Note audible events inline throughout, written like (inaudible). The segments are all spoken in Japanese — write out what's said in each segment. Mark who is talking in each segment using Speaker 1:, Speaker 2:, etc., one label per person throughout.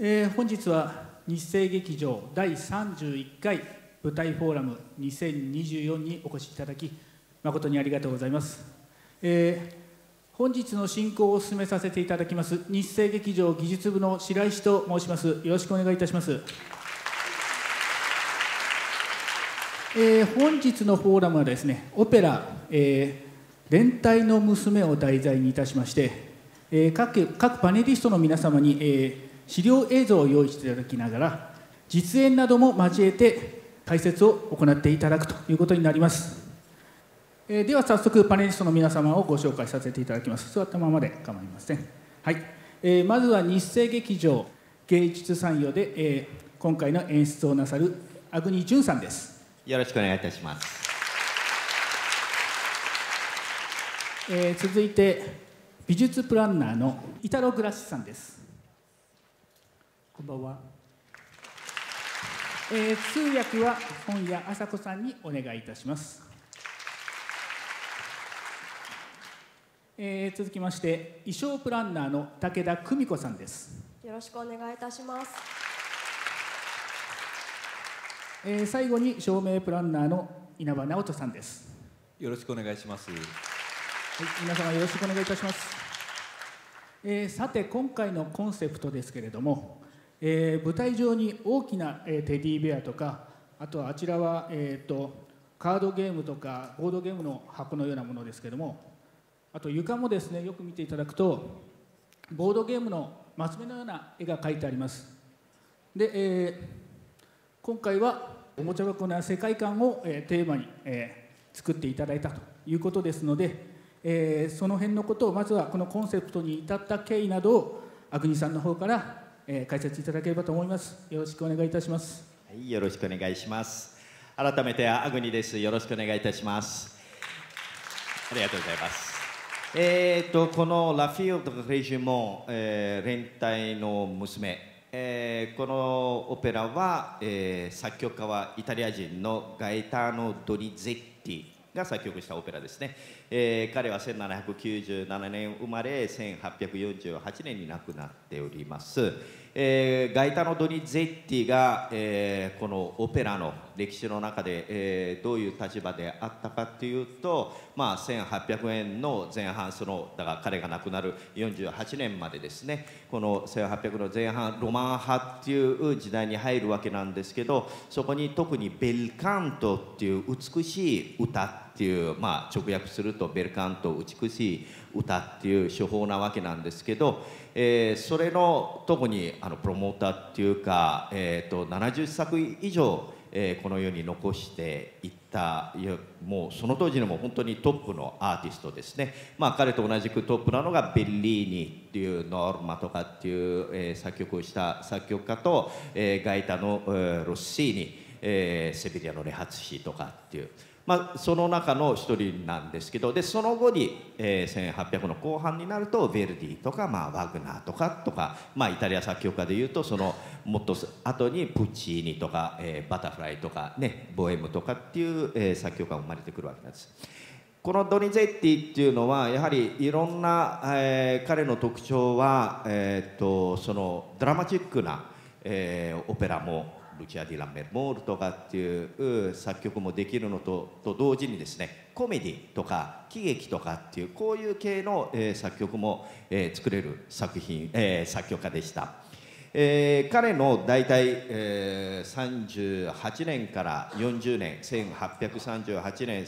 Speaker 1: えー、本日は日生劇場第31回舞台フォーラム2024にお越しいただき誠にありがとうございます、えー、本日の進行を進めさせていただきます日生劇場技術部の白石と申しますよろしくお願いいたします、えー、本日のフォーラムはですねオペラ、えー、連帯の娘を題材にいたしまして、えー、各各パネリストの皆様に、えー資料映像を用意していただきながら実演なども交えて解説を行っていただくということになります、えー、では早速パネリストの皆様をご紹介させていただきます座ったままで構いません、はいえー、まずは日生劇場芸術産業で、えー、今回の演出をなさるアグニジュンさんです
Speaker 2: よろしくお願いいたします、
Speaker 1: えー、続いて美術プランナーのイタロ・グラッシさんですこんばんは、えー、通訳は本屋麻子さんにお願いいたします、えー、続きまして衣装プランナーの武田久美子さんです
Speaker 3: よろしくお願いいたします、
Speaker 1: えー、最後に照明プランナーの稲葉直人さんです
Speaker 4: よろしくお願いしますはい、
Speaker 1: 皆様よろしくお願いいたしますえー、さて今回のコンセプトですけれどもえー、舞台上に大きな、えー、テディベアとかあとはあちらは、えーと、カードゲームとかボードゲームの箱のようなものですけどもあと床もですねよく見ていただくとボードゲームのマス目のような絵が描いてありますで、えー、今回はおもちゃ箱の世界観を、えー、テーマに、えー、作っていただいたということですので、えー、その辺のことをまずはこのコンセプトに至った経緯などを阿久ニさんの方からえー、解説いただければと思います。よろしくお願いいたします。
Speaker 2: はい、よろしくお願いします。改めてアグニです。よろしくお願いいたします。ありがとうございます。えーと、このラフィオ・ド・レジュモン、えー、連帯の娘、えー、このオペラは、えー、作曲家はイタリア人のガエターノ・ドリゼッティが作曲したオペラですね、えー、彼は1797年生まれ1848年に亡くなっておりますえー、ガイタノ・ドニゼッティが、えー、このオペラの歴史の中で、えー、どういう立場であったかっていうと、まあ、1800円の前半そのだから彼が亡くなる48年までですねこの1800の前半ロマン派っていう時代に入るわけなんですけどそこに特にベルカントっていう美しい歌っていう、まあ、直訳するとベルカント美しい歌っていう手法なわけなんですけど。えー、それの特にあのプロモーターっていうか、えーと、70作以上、えー、この世に残していったいやもうその当時のも本当にトップのアーティストですね、まあ、彼と同じくトップなのがベッリーニっていうノーマとかっていう、えー、作曲をした作曲家と、えー、ガイタの、えー、ロッシーニ、えー、セビリアのレハツシとかっていう。まあ、その中の一人なんですけどでその後に、えー、1800の後半になるとヴェルディとか、まあ、ワグナーとかとか、まあ、イタリア作曲家でいうとそのもっと後にプチーニとか、えー、バタフライとか、ね、ボエムとかっていう、えー、作曲家が生まれてくるわけなんです。このドニゼッティっていうのはやはりいろんな、えー、彼の特徴は、えーと、とそのドラマチックな、えー、オペラもルチア・ディ・ランルモールとかっていう作曲もできるのとと同時にですねコメディとか喜劇とかっていうこういう系の、えー、作曲も、えー、作れる作品、えー、作曲家でした。えー、彼の大体、えー、38年から40年1838年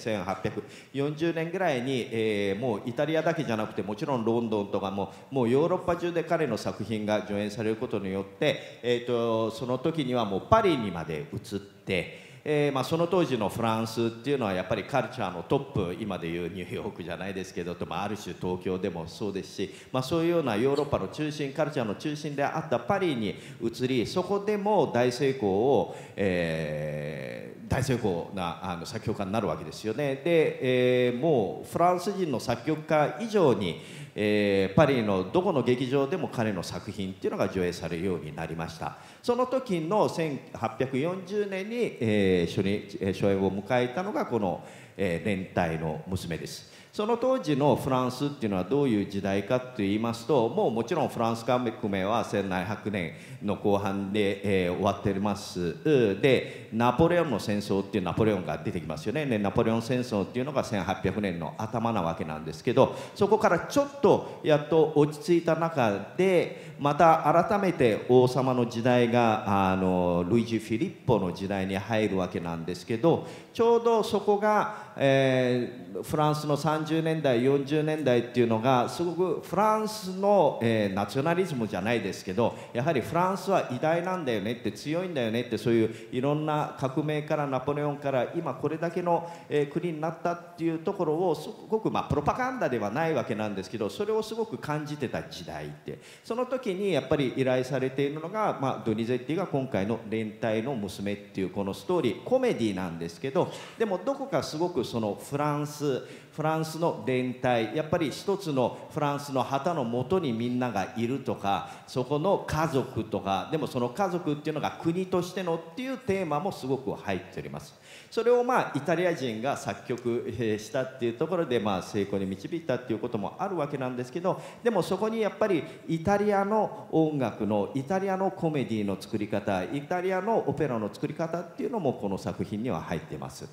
Speaker 2: 1840年ぐらいに、えー、もうイタリアだけじゃなくてもちろんロンドンとかももうヨーロッパ中で彼の作品が上演されることによって、えーと、とその時にはもうパリにまで移って。えーまあ、その当時のフランスっていうのはやっぱりカルチャーのトップ今でいうニューヨークじゃないですけど、まあ、ある種東京でもそうですし、(laughs) まあ、そういうようなヨーロッパの中心カルチャーの中心であったパリに移りそこでも大成功を、えー、大成功なあの作曲家になるわけですよね。で、えー、もうフランス人の作曲家以上にえー、パリのどこの劇場でも彼の作品っていうのが上映されるようになりましたその時の1840年に、えー、初に初演を迎えたのがこの、えー、連帯の娘ですその当時のフランスっていうのはどういう時代かといいますともうもちろんフランス革命は1700年の後半で、えー、終わってますでナポレオンの戦争っていうナポレオンが出てきますよねねナポレオン戦争っていうのが1800年の頭なわけなんですけどそこからちょっとやっと落ち着いた中でまた改めて王様の時代があのルイジ・フィリッポの時代に入るわけなんですけどちょうどそこが、えー、フランスの30年代40年代っていうのがすごくフランスの、えー、ナショナリズムじゃないですけどやはりフランスは偉大なんだよねって強いんだよねってそういういろんな革命からナポレオンから今これだけの、えー、国になったっていうところをすごく、まあ、プロパガンダではないわけなんですけどそれをすごく感じてた時代ってその時時にやっぱり依頼されているのが、まあ、ドニゼッティが今回の「連帯の娘」っていうこのストーリーコメディなんですけどでもどこかすごくそのフランスフランスの連帯やっぱり一つのフランスの旗のもとにみんながいるとかそこの家族とかでもその家族っていうのが国としてのっていうテーマもすごく入っております。それをまあイタリア人が作曲したっていうところでまあ成功に導いたっていうこともあるわけなんですけどでもそこにやっぱりイタリアの音楽のイタリアのコメディの作り方イタリアのオペラの作り方っていうのもこの作品には入ってます。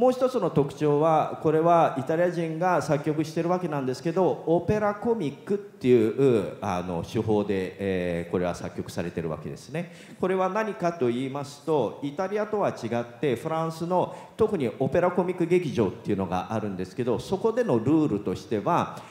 Speaker 2: もう一つの特徴はこれはイタリア人が作曲してるわけなんですけどオペラコミックっていうあの手法で、えー、これは作曲されてるわけですねこれは何かと言いますとイタリアとは違ってフランスの特にオペラコミック劇場っていうのがあるんですけどそこでのルールとしては、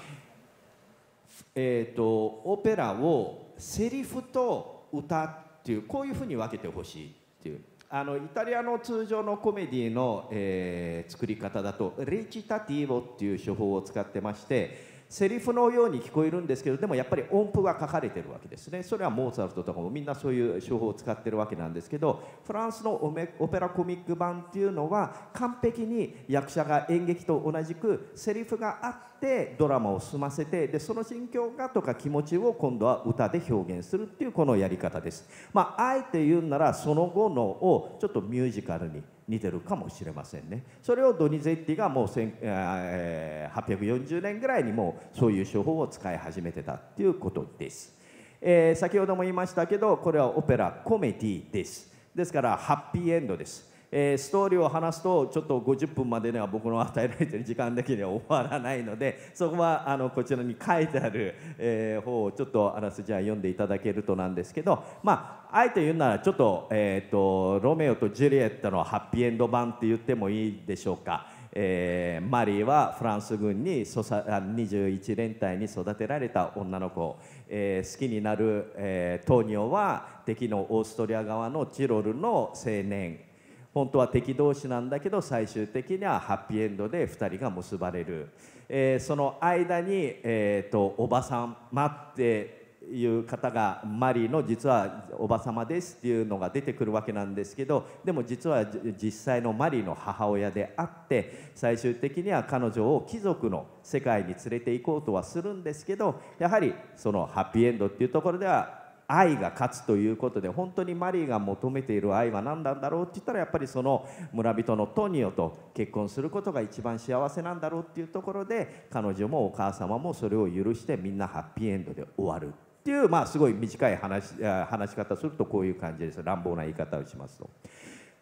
Speaker 2: えーと、とオペラをセリフと歌っていうこういうふうに分けてほしいっていうあのイタリアの通常のコメディの、えー、作り方だとレチタティーボっていう手法を使ってましてセリフのように聞こえるんですけどでもやっぱり音符が書かれてるわけですねそれはモーツァルトとかもみんなそういう手法を使ってるわけなんですけどフランスのオペラコミック版っていうのは完璧に役者が演劇と同じくセリフがあってってドラマを済ませてでその心境がとか気持ちを今度は歌で表現するっていうこのやり方ですまああえて言うならその後のをちょっとミュージカルに似てるかもしれませんねそれをドニゼッティがもう、えー、840年ぐらいにもうそういう手法を使い始めてたっていうことです、えー、先ほども言いましたけどこれはオペラコメディですですからハッピーエンドですえー、ストーリーを話すとちょっと50分までには僕の与えられている時間だけでは終わらないので (laughs) そこはあのこちらに書いてある、えー、方をちょっとあらすじは読んでいただけるとなんですけどまああえて言うならちょっと,、えーと、ロメオとジュリエットのハッピーエンド版って言ってもいいでしょうか。えー、マリーはフランス軍に21連隊に育てられた女の子、えー、好きになる、えー、トーニョは敵のオーストリア側のチロルの青年本当は敵同士なんだけど最終的にはハッピーエンドで2人が結ばれる、えー、その間に、えーと、おばさん待っていう方がマリーの実はおば様ですっていうのが出てくるわけなんですけどでも実は実際のマリーの母親であって最終的には彼女を貴族の世界に連れて行こうとはするんですけどやはりそのハッピーエンドっていうところでは愛が勝つということで本当にマリーが求めている愛は何なんだろうって言ったらやっぱりその村人のトニオと結婚することが一番幸せなんだろうっていうところで彼女もお母様もそれを許してみんなハッピーエンドで終わるっていうまあすごい短い話話し方するとこういう感じです乱暴な言い方をしますと。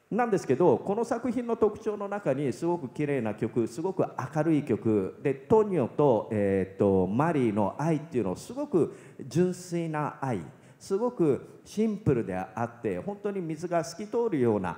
Speaker 2: なんですけどこの作品の特徴の中にすごく綺麗な曲すごく明るい曲でトニオと,、えーと、とマリーの愛っていうのをすごく純粋な愛すごくシンプルであって本当に水が透き通るような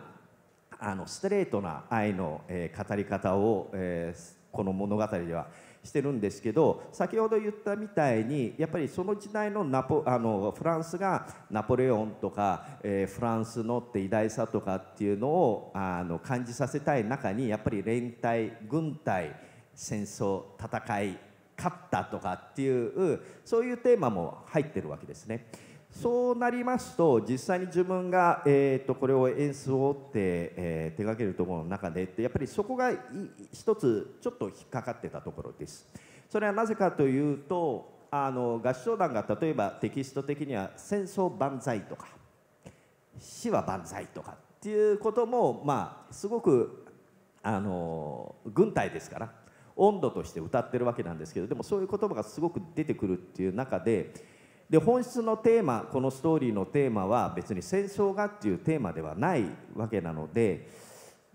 Speaker 2: あのストレートな愛の、えー、語り方を、えー、この物語ではしてるんですけど先ほど言ったみたいにやっぱりその時代のナポあのフランスがナポレオンとか、えー、フランスのって偉大さとかっていうのをあの感じさせたい中にやっぱり連帯軍隊戦争戦い勝ったとかっていうそういうテーマも入ってるわけですね。そうなりますと実際に自分が、えーと、これを演奏って、えー、手掛けるところの中でってやっぱりそこが一つちょっと引っかかってたところです。それはなぜかというとあの合唱団が例えばテキスト的には「戦争万歳」とか「死は万歳」とかっていうこともまあすごくあの軍隊ですから温度として歌ってるわけなんですけどでもそういう言葉がすごく出てくるっていう中で。で本質のテーマこのストーリーのテーマは別に戦争がっていうテーマではないわけなので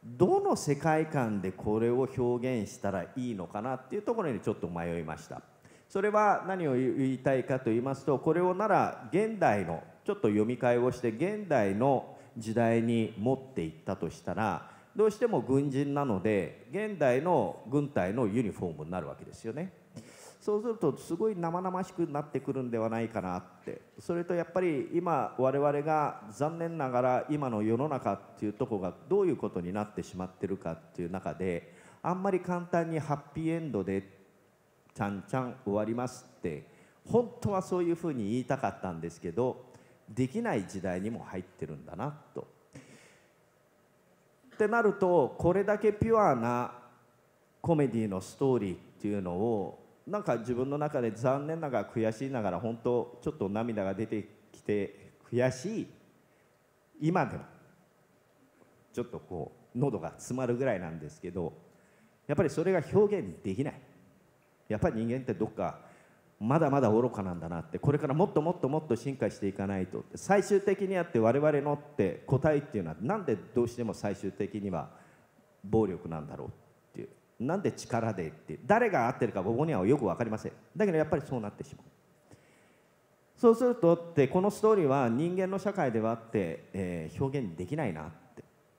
Speaker 2: どの世界観でこれを表現したらいいのかなっていうところにちょっと迷いましたそれは何を言いたいかと言いますとこれをなら現代のちょっと読み替えをして現代の時代に持っていったとしたらどうしても軍人なので現代の軍隊のユニフォームになるわけですよね。そうするとすごい生々しくなってくるんではないかなってそれとやっぱり今我々が残念ながら今の世の中っていうとこがどういうことになってしまってるかっていう中であんまり簡単にハッピーエンドでちゃんちゃん終わりますって本当はそういうふうに言いたかったんですけどできない時代にも入ってるんだなと。ってなるとこれだけピュアなコメディのストーリーっていうのをなんか自分の中で残念ながら悔しいながら本当ちょっと涙が出てきて悔しい今でもちょっとこう喉が詰まるぐらいなんですけどやっぱりそれが表現できないやっぱり人間ってどっかまだまだ愚かなんだなってこれからもっともっともっと進化していかないと最終的にあって我々のって答えっていうのはなんでどうしても最終的には暴力なんだろうなんで力でって誰が合ってるか僕にはよく分かりませんだけどやっぱりそうなってしまうそうするとってこのストーリーは人間の社会ではあって、えー、表現できないなっ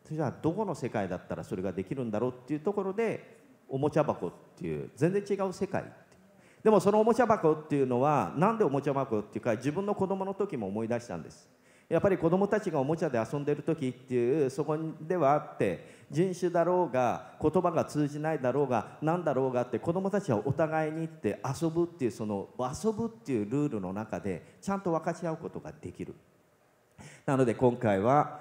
Speaker 2: てじゃあどこの世界だったらそれができるんだろうっていうところでおもちゃ箱っていう全然違う世界でもそのおもちゃ箱っていうのは何でおもちゃ箱っていうか自分の子供の時も思い出したんですやっぱり子どもたちがおもちゃで遊んでる時っていうそこではあって人種だろうが言葉が通じないだろうが何だろうがって子どもたちはお互いにって遊ぶっていうその遊ぶっていうルールの中でちゃんと分かち合うことができる。なので今回は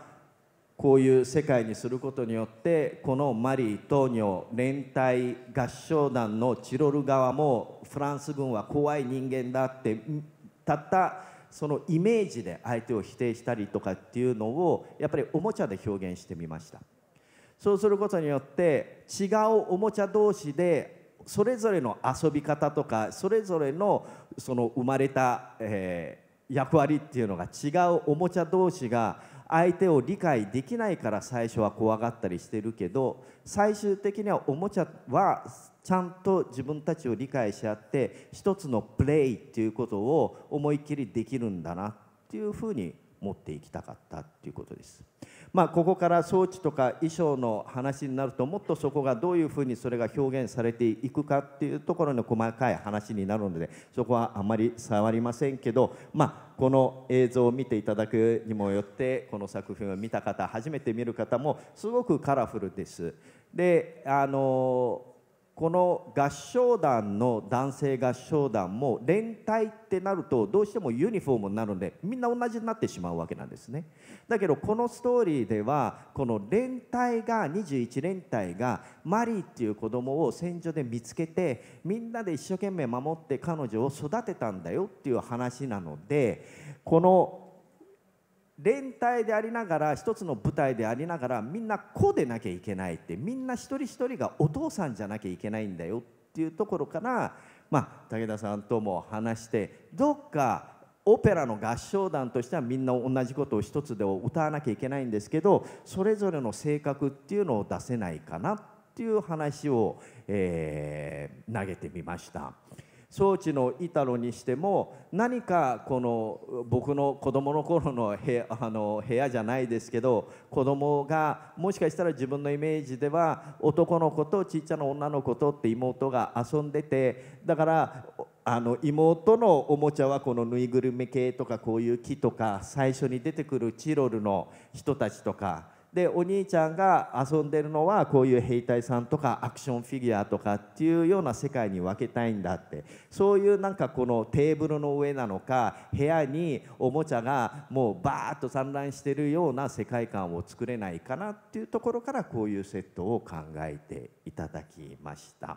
Speaker 2: こういう世界にすることによってこのマリートーニョ連帯合唱団のチロル側もフランス軍は怖い人間だってたったそのイメージで相手を否定したりとかっていうのをやっぱりおもちゃで表現してみましたそうすることによって違うおもちゃ同士でそれぞれの遊び方とかそれぞれのその生まれた、えー、役割っていうのが違うおもちゃ同士が相手を理解できないから最初は怖がったりしてるけど最終的にはおもちゃはちゃんと自分たちを理解し合って一つのプレイっていうことを思いっきりできるんだなっていうふうに持っていきたかったっていうことです。まあ、ここから装置とか衣装の話になるともっとそこがどういうふうにそれが表現されていくかっていうところの細かい話になるので (laughs) そこはあまり触りませんけど、まあ、この映像を見ていただくにもよってこの作品を見た方初めて見る方もすごくカラフルです。であのーこの合唱団の男性合唱団も連帯ってなるとどうしてもユニフォームになるのでみんな同じになってしまうわけなんですねだけどこのストーリーではこの連帯が21連帯がマリーっていう子供を戦場で見つけてみんなで一生懸命守って彼女を育てたんだよっていう話なのでこの連帯でありながら一つの舞台でありながらみんなこうでなきゃいけないってみんな一人一人がお父さんじゃなきゃいけないんだよっていうところから、まあ、武田さんとも話してどっかオペラの合唱団としてはみんな同じことを一つで歌わなきゃいけないんですけどそれぞれの性格っていうのを出せないかなっていう話を、えー、投げてみました。装置のいたのにしても何かこの僕の子供の頃の部屋あの部屋じゃないですけど子供がもしかしたら自分のイメージでは男の子とちっちゃな女の子とって妹が遊んでてだからあの妹のおもちゃはこのぬいぐるみ系とかこういう木とか最初に出てくるチロルの人たちとか。でお兄ちゃんが遊んでるのはこういう兵隊さんとかアクションフィギュアとかっていうような世界に分けたいんだってそういうなんかこのテーブルの上なのか部屋におもちゃがもうバーッと散乱してるような世界観を作れないかなっていうところからこういうセットを考えていただきました。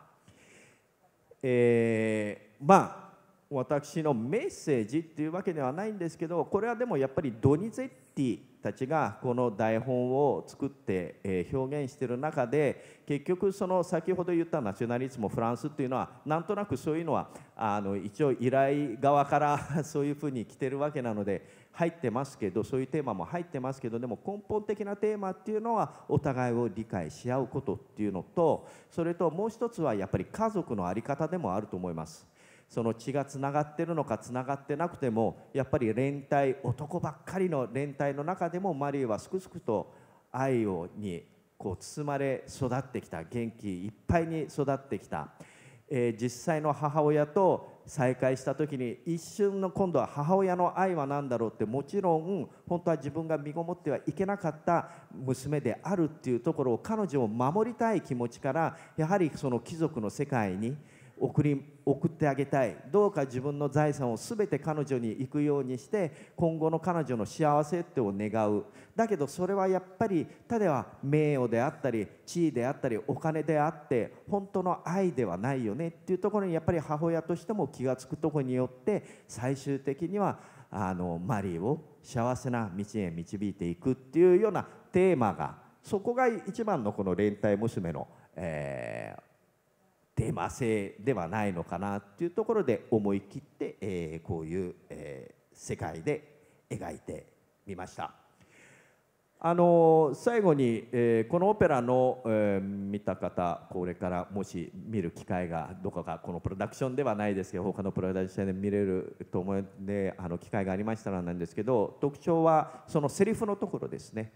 Speaker 2: えー、まあ私のメッセージっていうわけではないんですけどこれはでもやっぱりドニゼッティたちがこの台本を作って、え表現してる中で結局その先ほど言ったナショナリズムフランスっていうのはなんとなくそういうのはあの一応依頼側から (laughs) そういうふうに来てるわけなので入ってますけどそういうテーマも入ってますけどでも根本的なテーマっていうのはお互いを理解し合うことっていうのとそれともう一つはやっぱり家族の在り方でもあると思います。その血がつながってるのかつながってなくてもやっぱり連帯男ばっかりの連帯の中でもマリーはすくすくと愛をにこう包まれ育ってきた元気いっぱいに育ってきた、えー、実際の母親と再会した時に一瞬の今度は母親の愛は何だろうってもちろん本当は自分が身ごもってはいけなかった娘であるっていうところを彼女を守りたい気持ちからやはりその貴族の世界に。送り送ってあげたいどうか自分の財産を全て彼女に行くようにして今後の彼女の幸せってを願うだけどそれはやっぱりただは名誉であったり地位であったりお金であって本当の愛ではないよねっていうところにやっぱり母親としても気が付くとこによって最終的にはあのマリーを幸せな道へ導いていくっていうようなテーマがそこが一番のこの連帯娘の、えー罵声ではないのかなっていうところで思い切って、えー、こういう、えー、世界で描いてみました。あの最後に、えー、このオペラの、えー、見た方これからもし見る機会がどこかこのプロダクションではないですけど他のプロダクションで見れると思うのであの機会がありましたらなんですけど特徴はそのセリフのところですね。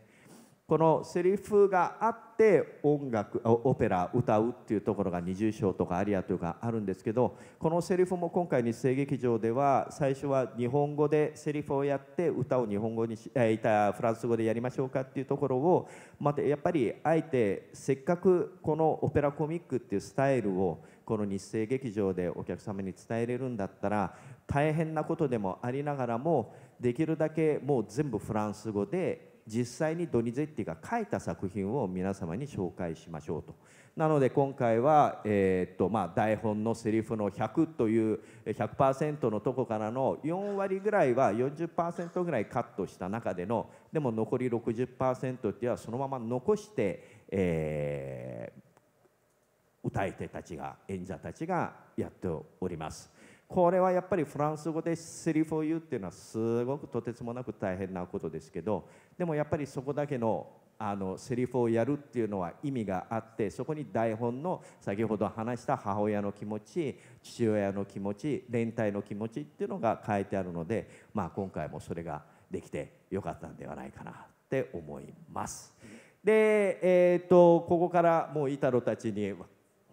Speaker 2: このセリフがあって音楽オペラ歌うっていうところが二重唱とかアリアというかあるんですけどこのセリフも今回日生劇場では最初は日本語でセリフをやって歌を日本語にし、えたフランス語でやりましょうかっていうところをまたやっぱりあえてせっかくこのオペラコミックっていうスタイルをこの日生劇場でお客様に伝えれるんだったら大変なことでもありながらもできるだけもう全部フランス語で実際にドニゼッティが書いた作品を皆様に紹介しましょうとなので今回は、えー、っとまあ、台本のセリフの100という100%のとこからの4割ぐらいは40%ぐらいカットした中でのでも残り60%っていうのはそのまま残して、えー、歌い手たちが演者たちがやっております。これはやっぱりフランス語でセリフを言うっていうのはすごくとてつもなく大変なことですけどでもやっぱりそこだけのあのセリフをやるっていうのは意味があってそこに台本の先ほど話した母親の気持ち父親の気持ち連帯の気持ちっていうのが書いてあるので、まあ、今回もそれができてよかったんではないかなって思います。で、えーと、ここからもうイタロたちに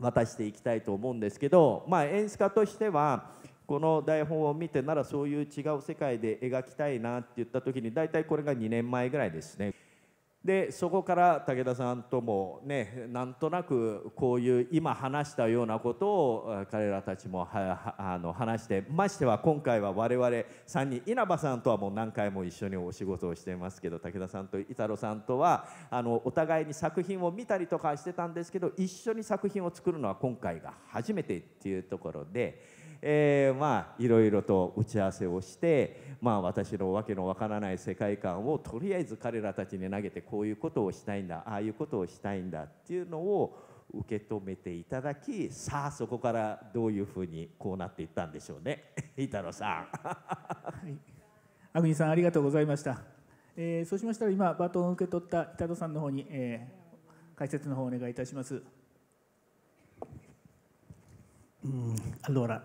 Speaker 2: 渡していきたいと思うんですけど、まあ、演出家としてはこの台本を見てならそういう違う世界で描きたいなって言った時に大体これが2年前ぐらいですね。でそこから武田さんともねなんとなくこういう今話したようなことを彼らたちもあの話してましては今回は我々3人稲葉さんとはもう何回も一緒にお仕事をしてますけど武田さんと伊太郎さんとはあのお互いに作品を見たりとかしてたんですけど一緒に作品を作るのは今回が初めてっていうところで。えー、まあいろいろと打ち合わせをして、まあ、私のわけのわからない世界観をとりあえず彼らたちに投げてこういうことをしたいんだああいうことをしたいんだっていうのを受け止めていただきさあそこからどういうふうにこうなっていったんでしょうね伊太郎さんは
Speaker 1: い、アグニさんありがとうございました、えー、そうしましたら今バトンを受け取った伊太郎さんの方に、えー、解説の方お願いいたします。Mm,
Speaker 5: allora,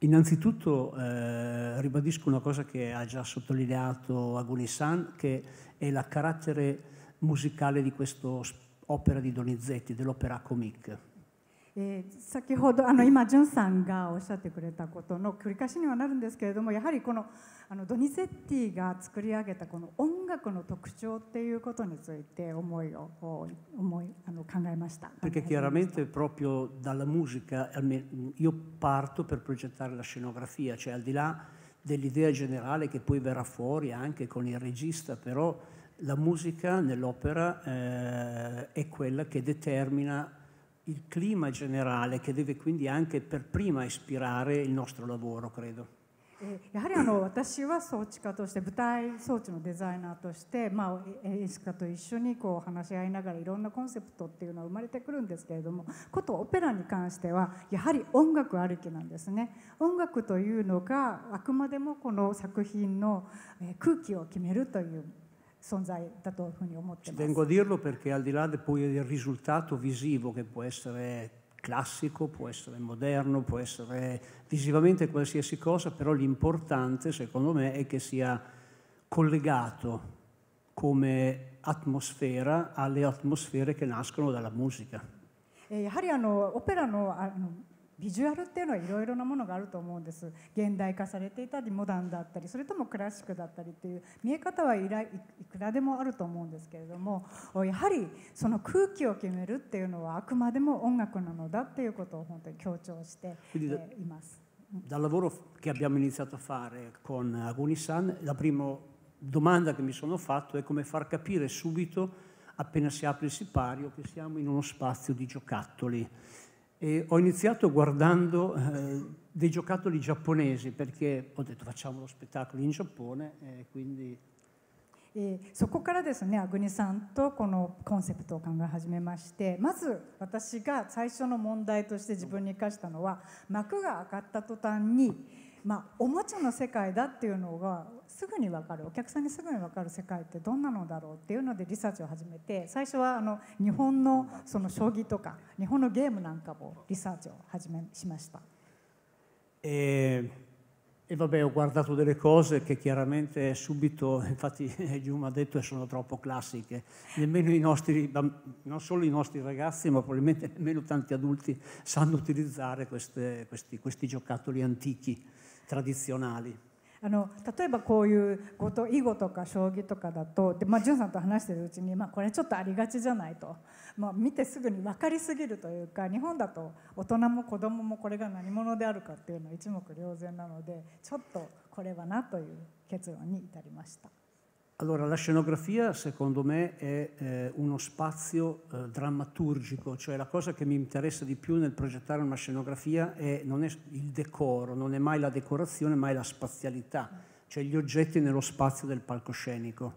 Speaker 5: Innanzitutto eh, ribadisco una cosa che ha già sottolineato Agunisan, che è il carattere musicale di questa opera di Donizetti, dell'opera comique. Eh,
Speaker 6: えー、先ほどあの今、んさんがおっしゃってくれたことの繰り返しにはなるんですけれどもやはりこのあのドニゼッティが作り上げたこの音楽の特徴っていうことについて思いを
Speaker 5: 思
Speaker 6: いあの考えました。Perché chiaramente
Speaker 5: proprio dalla musica io parto per progettare la scenografia, cioè al di là dell'idea generale che poi verrà fuori anche con il regista, però la musica nell'opera eh, è quella che determina il clima generale, che deve quindi anche per prima ispirare il nostro lavoro, credo.
Speaker 6: えやはりあの (clears throat) 私は装置家として舞台装置のデザイナーとして、まあ、演出家と一緒にこう話し合いながらいろんなコンセプトっていうのは生まれてくるんですけれどもことオペラに関してはやはり音楽ありきなんですね音楽というのがあくまでもこの作品の空気を決めるという存在だというふうに思ってま
Speaker 5: す。classico, può essere moderno, può essere visivamente qualsiasi cosa, però l'importante secondo me è che sia collegato come atmosfera alle atmosfere che nascono dalla musica.
Speaker 6: やはりあのオペラのあのビジュアルっていうのはいろいろなものがあると思うんです現代化されていたりモダンだったりそれともクラシックだったりっていう見え方はいくらでもあると思うんですけれどもやはりその空気を決めるっていうのはあくまでも音楽なのだっていうことを本当に強調しています。
Speaker 5: Dal lavoro che abbiamo iniziato a fare con Agonisan, la prima domanda che mi sono fatto è come far capire subito, appena si apre il sipario, che siamo in uno spazio di giocattoli. E ho iniziato guardando eh, dei giocattoli giapponesi perché ho detto facciamo lo spettacolo in Giappone e quindi
Speaker 6: えー、そこからですね、アグニさんとこのコンセプトを考え始めまして、まず私が最初の問題として自分に課したのは、幕が上がった途端に、まあ、おもちゃの世界だっていうのがすぐに分かるお客さんにすぐに分かる世界ってどんなのだろうっていうのでリサーチを始めて最初はあの日本のその将棋とか日本のゲームなんかもリサーチを始めし
Speaker 5: ました。E, e vabbè, ho guardato delle cose che chiaramente subito, infatti Giù m a ha detto che sono troppo classiche, nemmeno i nostri, non solo i nostri ragazzi, ma probabilmente nemmeno tanti adulti sanno utilizzare queste, questi, questi giocattoli antichi. tradizionali.
Speaker 6: あの例えばこういうごと囲碁とか将棋とかだとで、まあ、潤さんと話してるうちに、まあ、これちょっとありがちじゃないと、まあ、見てすぐに分かりすぎるというか日本だと大人も子供もこれが何者であるかっていうのは一目瞭然なのでちょっとこれはなという結論に至りました。
Speaker 5: Allora, la scenografia secondo me è eh, uno spazio eh, drammaturgico, cioè la cosa che mi interessa di più nel progettare una scenografia è, non è il decoro, non è mai la decorazione, ma è la spazialità, cioè gli oggetti nello spazio del palcoscenico.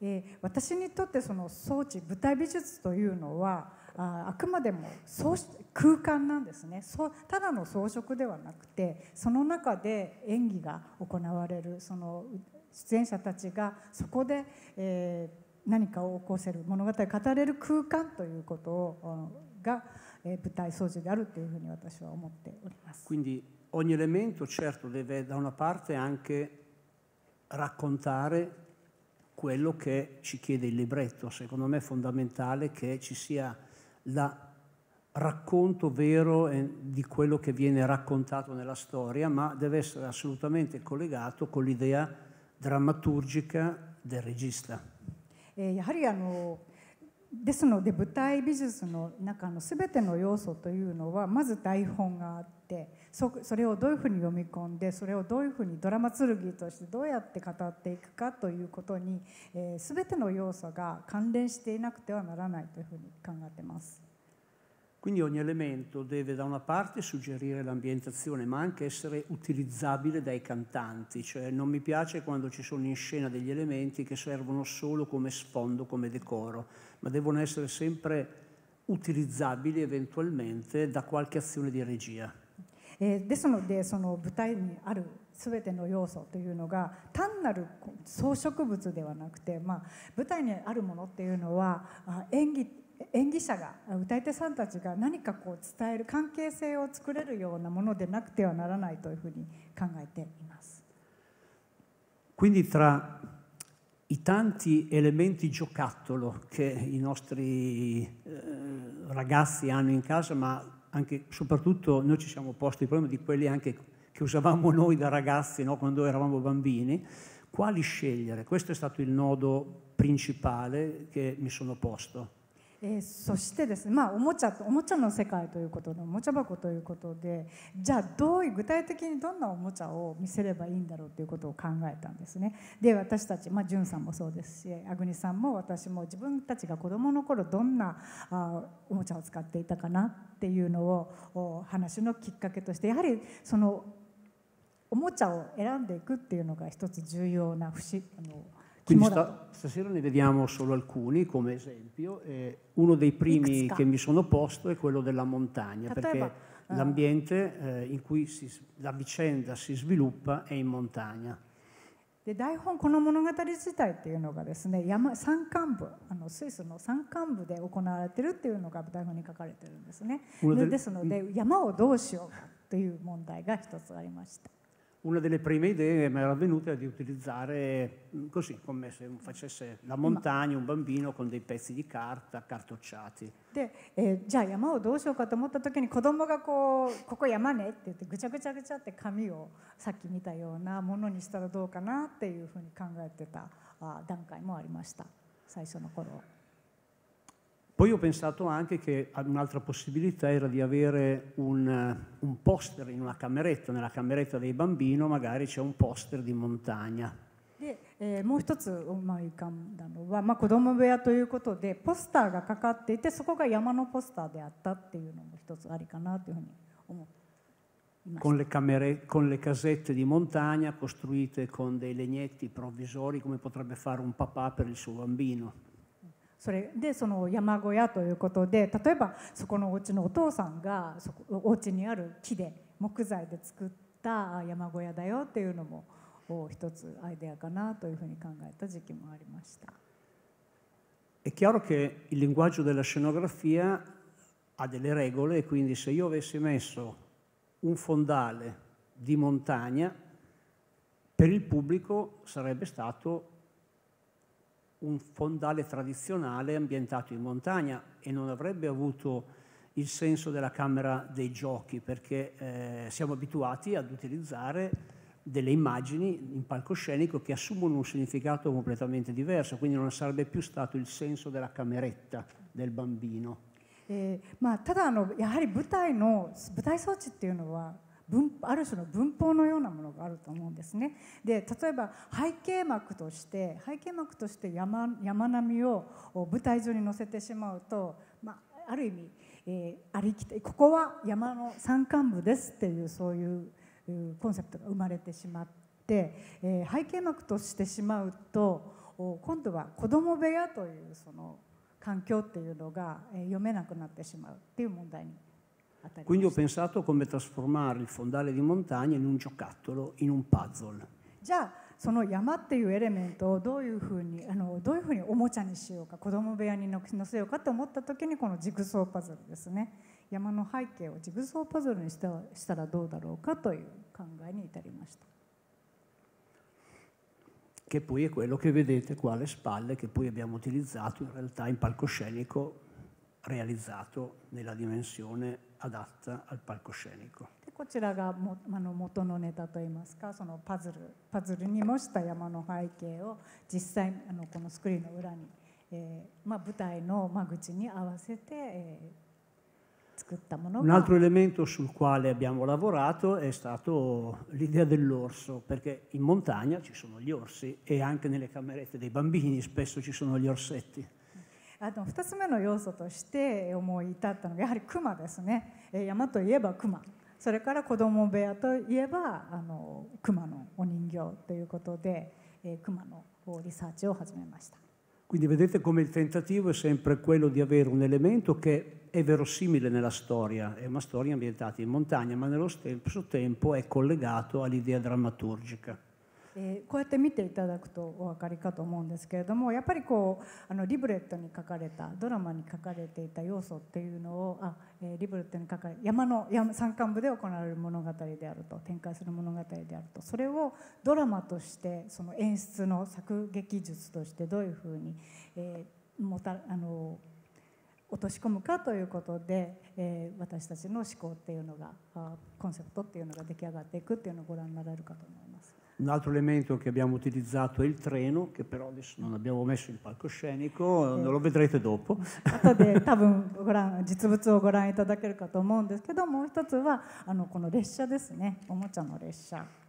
Speaker 6: えー、私にとってその装置舞台美術というのはああくまでも装空間なんですねそただの装飾ではなくてその中で演技が行われるその eh, 出演者たちがそこで、えー、何かを起こせる物語を語れる空間ということをが、えー、舞台操縦であるというふうに私は思っており
Speaker 5: ます。Quindi ogni elemento certo deve da una parte anche raccontare quello che ci chiede il libretto. Secondo me è fondamentale che ci sia il racconto vero di quello che viene raccontato nella storia, ma deve essere assolutamente collegato con l'idea drammaturgica del regista.
Speaker 6: やはりあのですので舞台美術の中の全ての要素というのはまず台本があってそそれをどういうふうに読み込んでそれをどういうふうにドラマ剣としてどうやって語っていくかということに、えー、全ての要素が関連していなくてはならないというふうに考えてます。
Speaker 5: Quindi ogni elemento deve da una parte suggerire l'ambientazione, ma anche essere utilizzabile dai cantanti, cioè non mi piace quando ci sono in scena degli elementi che servono solo come sfondo, come decoro, ma devono essere sempre utilizzabili eventualmente da qualche azione di regia.
Speaker 6: ですのでその舞台にある全ての要素というのが単なる装飾物ではなくて、まあ、舞台にあるものっていうのは演技 eh, 演技者が歌い手さんたちが何かこう伝える関係性を作れるようなものでなくてはならないというふうに考えています。
Speaker 5: Quindi tra i tanti elementi giocattolo che i nostri eh, ragazzi hanno in casa, ma anche, soprattutto noi ci siamo posti il problema di quelli anche che usavamo noi da ragazzi no? quando eravamo bambini, quali scegliere? Questo è stato il nodo principale che mi sono posto.
Speaker 6: えー、そしてですね、まあ、おもちゃとおもちゃの世界ということでおもちゃ箱ということでじゃあどういう具体的にどんなおもちゃを見せればいいんだろうということを考えたんですねで私たち、まあ、ジュンさんもそうですしアグニさんも私も自分たちが子どもの頃どんなあおもちゃを使っていたかなっていうのを話のきっかけとしてやはりそのおもちゃを選んでいくっていうのが一つ重要な節あの
Speaker 5: Quindi sta, stasera ne vediamo solo alcuni come esempio. Eh, uno dei primi che mi sono posto è quello della montagna, perché eh. l'ambiente eh, in cui si, la vicenda si sviluppa è in montagna.
Speaker 6: で台本この物語自体っていうのがですね山山間部あのスイスの山間部で行われてるっていうのが台本に書かれてるんですね。でですので山をどうしようかという問題が一つありました。
Speaker 5: una delle prime idee che mi era venuta è di utilizzare mm, così, come se facesse la montagna un bambino con dei pezzi di carta cartocciati.
Speaker 6: で、えー、じゃあ山をどうしようかと思った時に子供がこう「ここ山ね」って言ってぐちゃぐちゃぐちゃって紙をさっき見たようなものにしたらどうかなっていうふうに考えてたあ段階もありました最初の頃。
Speaker 5: poi ho pensato anche che un'altra possibilità era di avere un, un poster in una cameretta, nella cameretta dei bambini magari c'è un poster di montagna.
Speaker 6: で、えー、もう一つ思い浮かんだのは、まあ、子供部屋ということでポスターがかかっていてそこが山のポスターであったっていうのも一つありかなというふうに思いました。Con eh, oh le,
Speaker 5: camere, con le casette di montagna costruite con dei legnetti provvisori come potrebbe fare un papà per il suo bambino.
Speaker 6: それでその山小屋ということで例えばそこのお家のお父さんがそこお家にある木で木材で作った山小屋だよっていうのも一つアイデアかなというふうに考えた時期もありました。
Speaker 5: È chiaro che il linguaggio della scenografia ha delle regole e quindi se io avessi messo un fondale di montagna per il pubblico sarebbe stato un fondale tradizionale ambientato in montagna e non avrebbe avuto il senso della Camera dei Giochi perché eh, siamo abituati ad utilizzare delle immagini in palcoscenico che assumono un significato completamente diverso, quindi non sarebbe più stato il senso della cameretta del bambino.
Speaker 6: えーまあ、ただのやはり舞台の舞台装置っていうのは eh, 文ある種の文法のようなものがあると思うんですね。で例えば背景幕として背景幕として山山並みを舞台上に載せてしまうと、まあ、ある意味、えー、ありきてここは山の山間部ですっていうそういうコンセプトが生まれてしまって、えー、背景幕としてしまうと今度は子ども部屋というその環境っていうのが読めなくなってしまうっていう問題に
Speaker 5: Quindi ho pensato come trasformare il fondale di montagna in un giocattolo, in un puzzle.
Speaker 6: Già, その山っていうエレメントをどういうふうにあのどういうふうにおもちゃにしようか子供部屋に載せようかって思った時にこのジグソーパズルですね山の背景をジグソーパズルに
Speaker 5: したしたらどうだろう
Speaker 6: かという考えに至りました。
Speaker 5: Che poi è quello che vedete qua alle spalle, che poi abbiamo utilizzato in realtà in palcoscenico realizzato nella dimensione adatta al palcoscenico.
Speaker 6: こちらがもあの元のネタといいますかそのパズルパズルに模した山の背景を実際あのこのスクリーンの裏に、えーまあ、舞台の間口に合わせて、えー、作ったものが Un altro
Speaker 5: elemento sul quale abbiamo lavorato è stato l'idea dell'orso perché in montagna ci sono gli orsi e anche nelle camerette dei bambini spesso ci sono gli orsetti.
Speaker 6: あの2つ目の要素として思い至ったのがやはり熊ですね山といえば熊それから子供部屋といえばあの熊のお人形ということで、熊のリサーチを始めました。
Speaker 5: Quindi vedete come il tentativo è sempre quello di avere un elemento che è verosimile nella storia, è una storia ambientata in montagna, ma nello stesso tempo è collegato all'idea drammaturgica.
Speaker 6: えー、こうやって見ていただくとお分かりかと思うんですけれどもやっぱりこうあのリブレットに書かれたドラマに書かれていた要素っていうのをあ、えー、リブレットに書かれ山の山山間部で行われる物語であると展開する物語であるとそれをドラマとしてその演出の作劇術としてどういうふうに、えー、もたあの落とし込むかということで、えー、私たちの思考っていうのがコンセプトっていうのが出来上がっていくっていうのをご覧になられるかと思います。
Speaker 5: Un altro elemento che abbiamo utilizzato è il treno, che però adesso non abbiamo messo in palcoscenico, mm. lo vedrete dopo.
Speaker 6: 後で多分ご覧実物をご覧いただけるかと思うんですけどもう一つはあのこの列車ですねおもちゃの列車。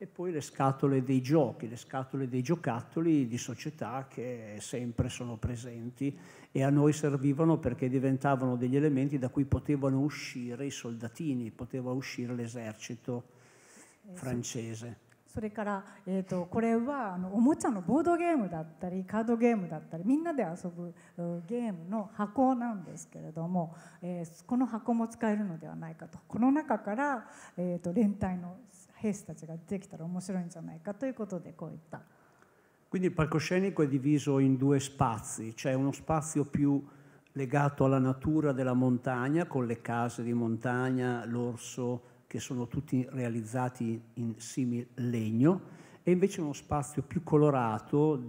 Speaker 5: e poi le scatole dei giochi, le scatole dei giocattoli di società che sempre sono presenti e a noi servivano perché diventavano degli elementi da cui potevano uscire i soldatini, poteva uscire l'esercito eh francese.
Speaker 6: それから、えー、とこれはあのおもちゃのボードゲームだったりカードゲームだったりみんなで遊ぶゲームの箱なんですけれども、えー、この箱も使えるのではないかとこの中から、えー、と連帯の兵士たちができたら面白いんじゃないかということでこういった。
Speaker 5: Quindi il palcoscenico è diviso in due spazi, c'è uno spazio più legato alla natura della montagna, con le case di montagna, l'orso, che sono tutti realizzati in simile legno, e invece uno spazio più colorato,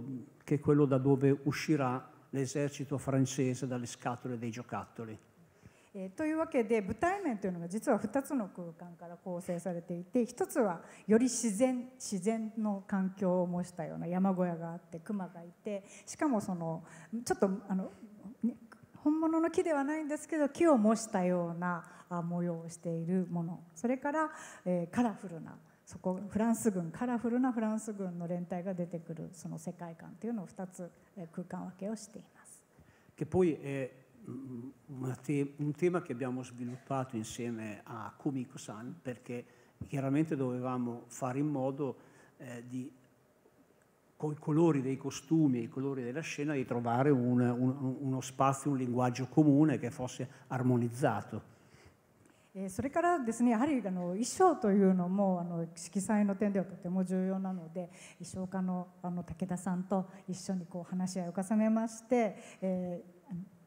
Speaker 5: che è quello da dove uscirà l'esercito francese dalle scatole dei giocattoli.
Speaker 6: えー、というわけで舞台面というのが実は2つの空間から構成されていて1つはより自然自然の環境を模したような山小屋があって熊がいてしかもそのちょっとあの、ね、本物の木ではないんですけど木を模したような模様をしているものそれから、えー、カラフルなそこフランス軍カラフルなフランス軍の連帯が出てくるその世界観というのを2つ空間分けをしていま
Speaker 5: す。te un tema che abbiamo sviluppato insieme a Kumiko-san perché chiaramente dovevamo fare in modo eh, di con i colori dei costumi e i colori della scena di trovare un, un, uno spazio, un linguaggio comune che fosse armonizzato.
Speaker 6: それからですねやはりあの衣装というのもあの色彩の点ではとても重要なので衣装家のあの武田さんと一緒にこう話し合いを重ねまして、えー eh,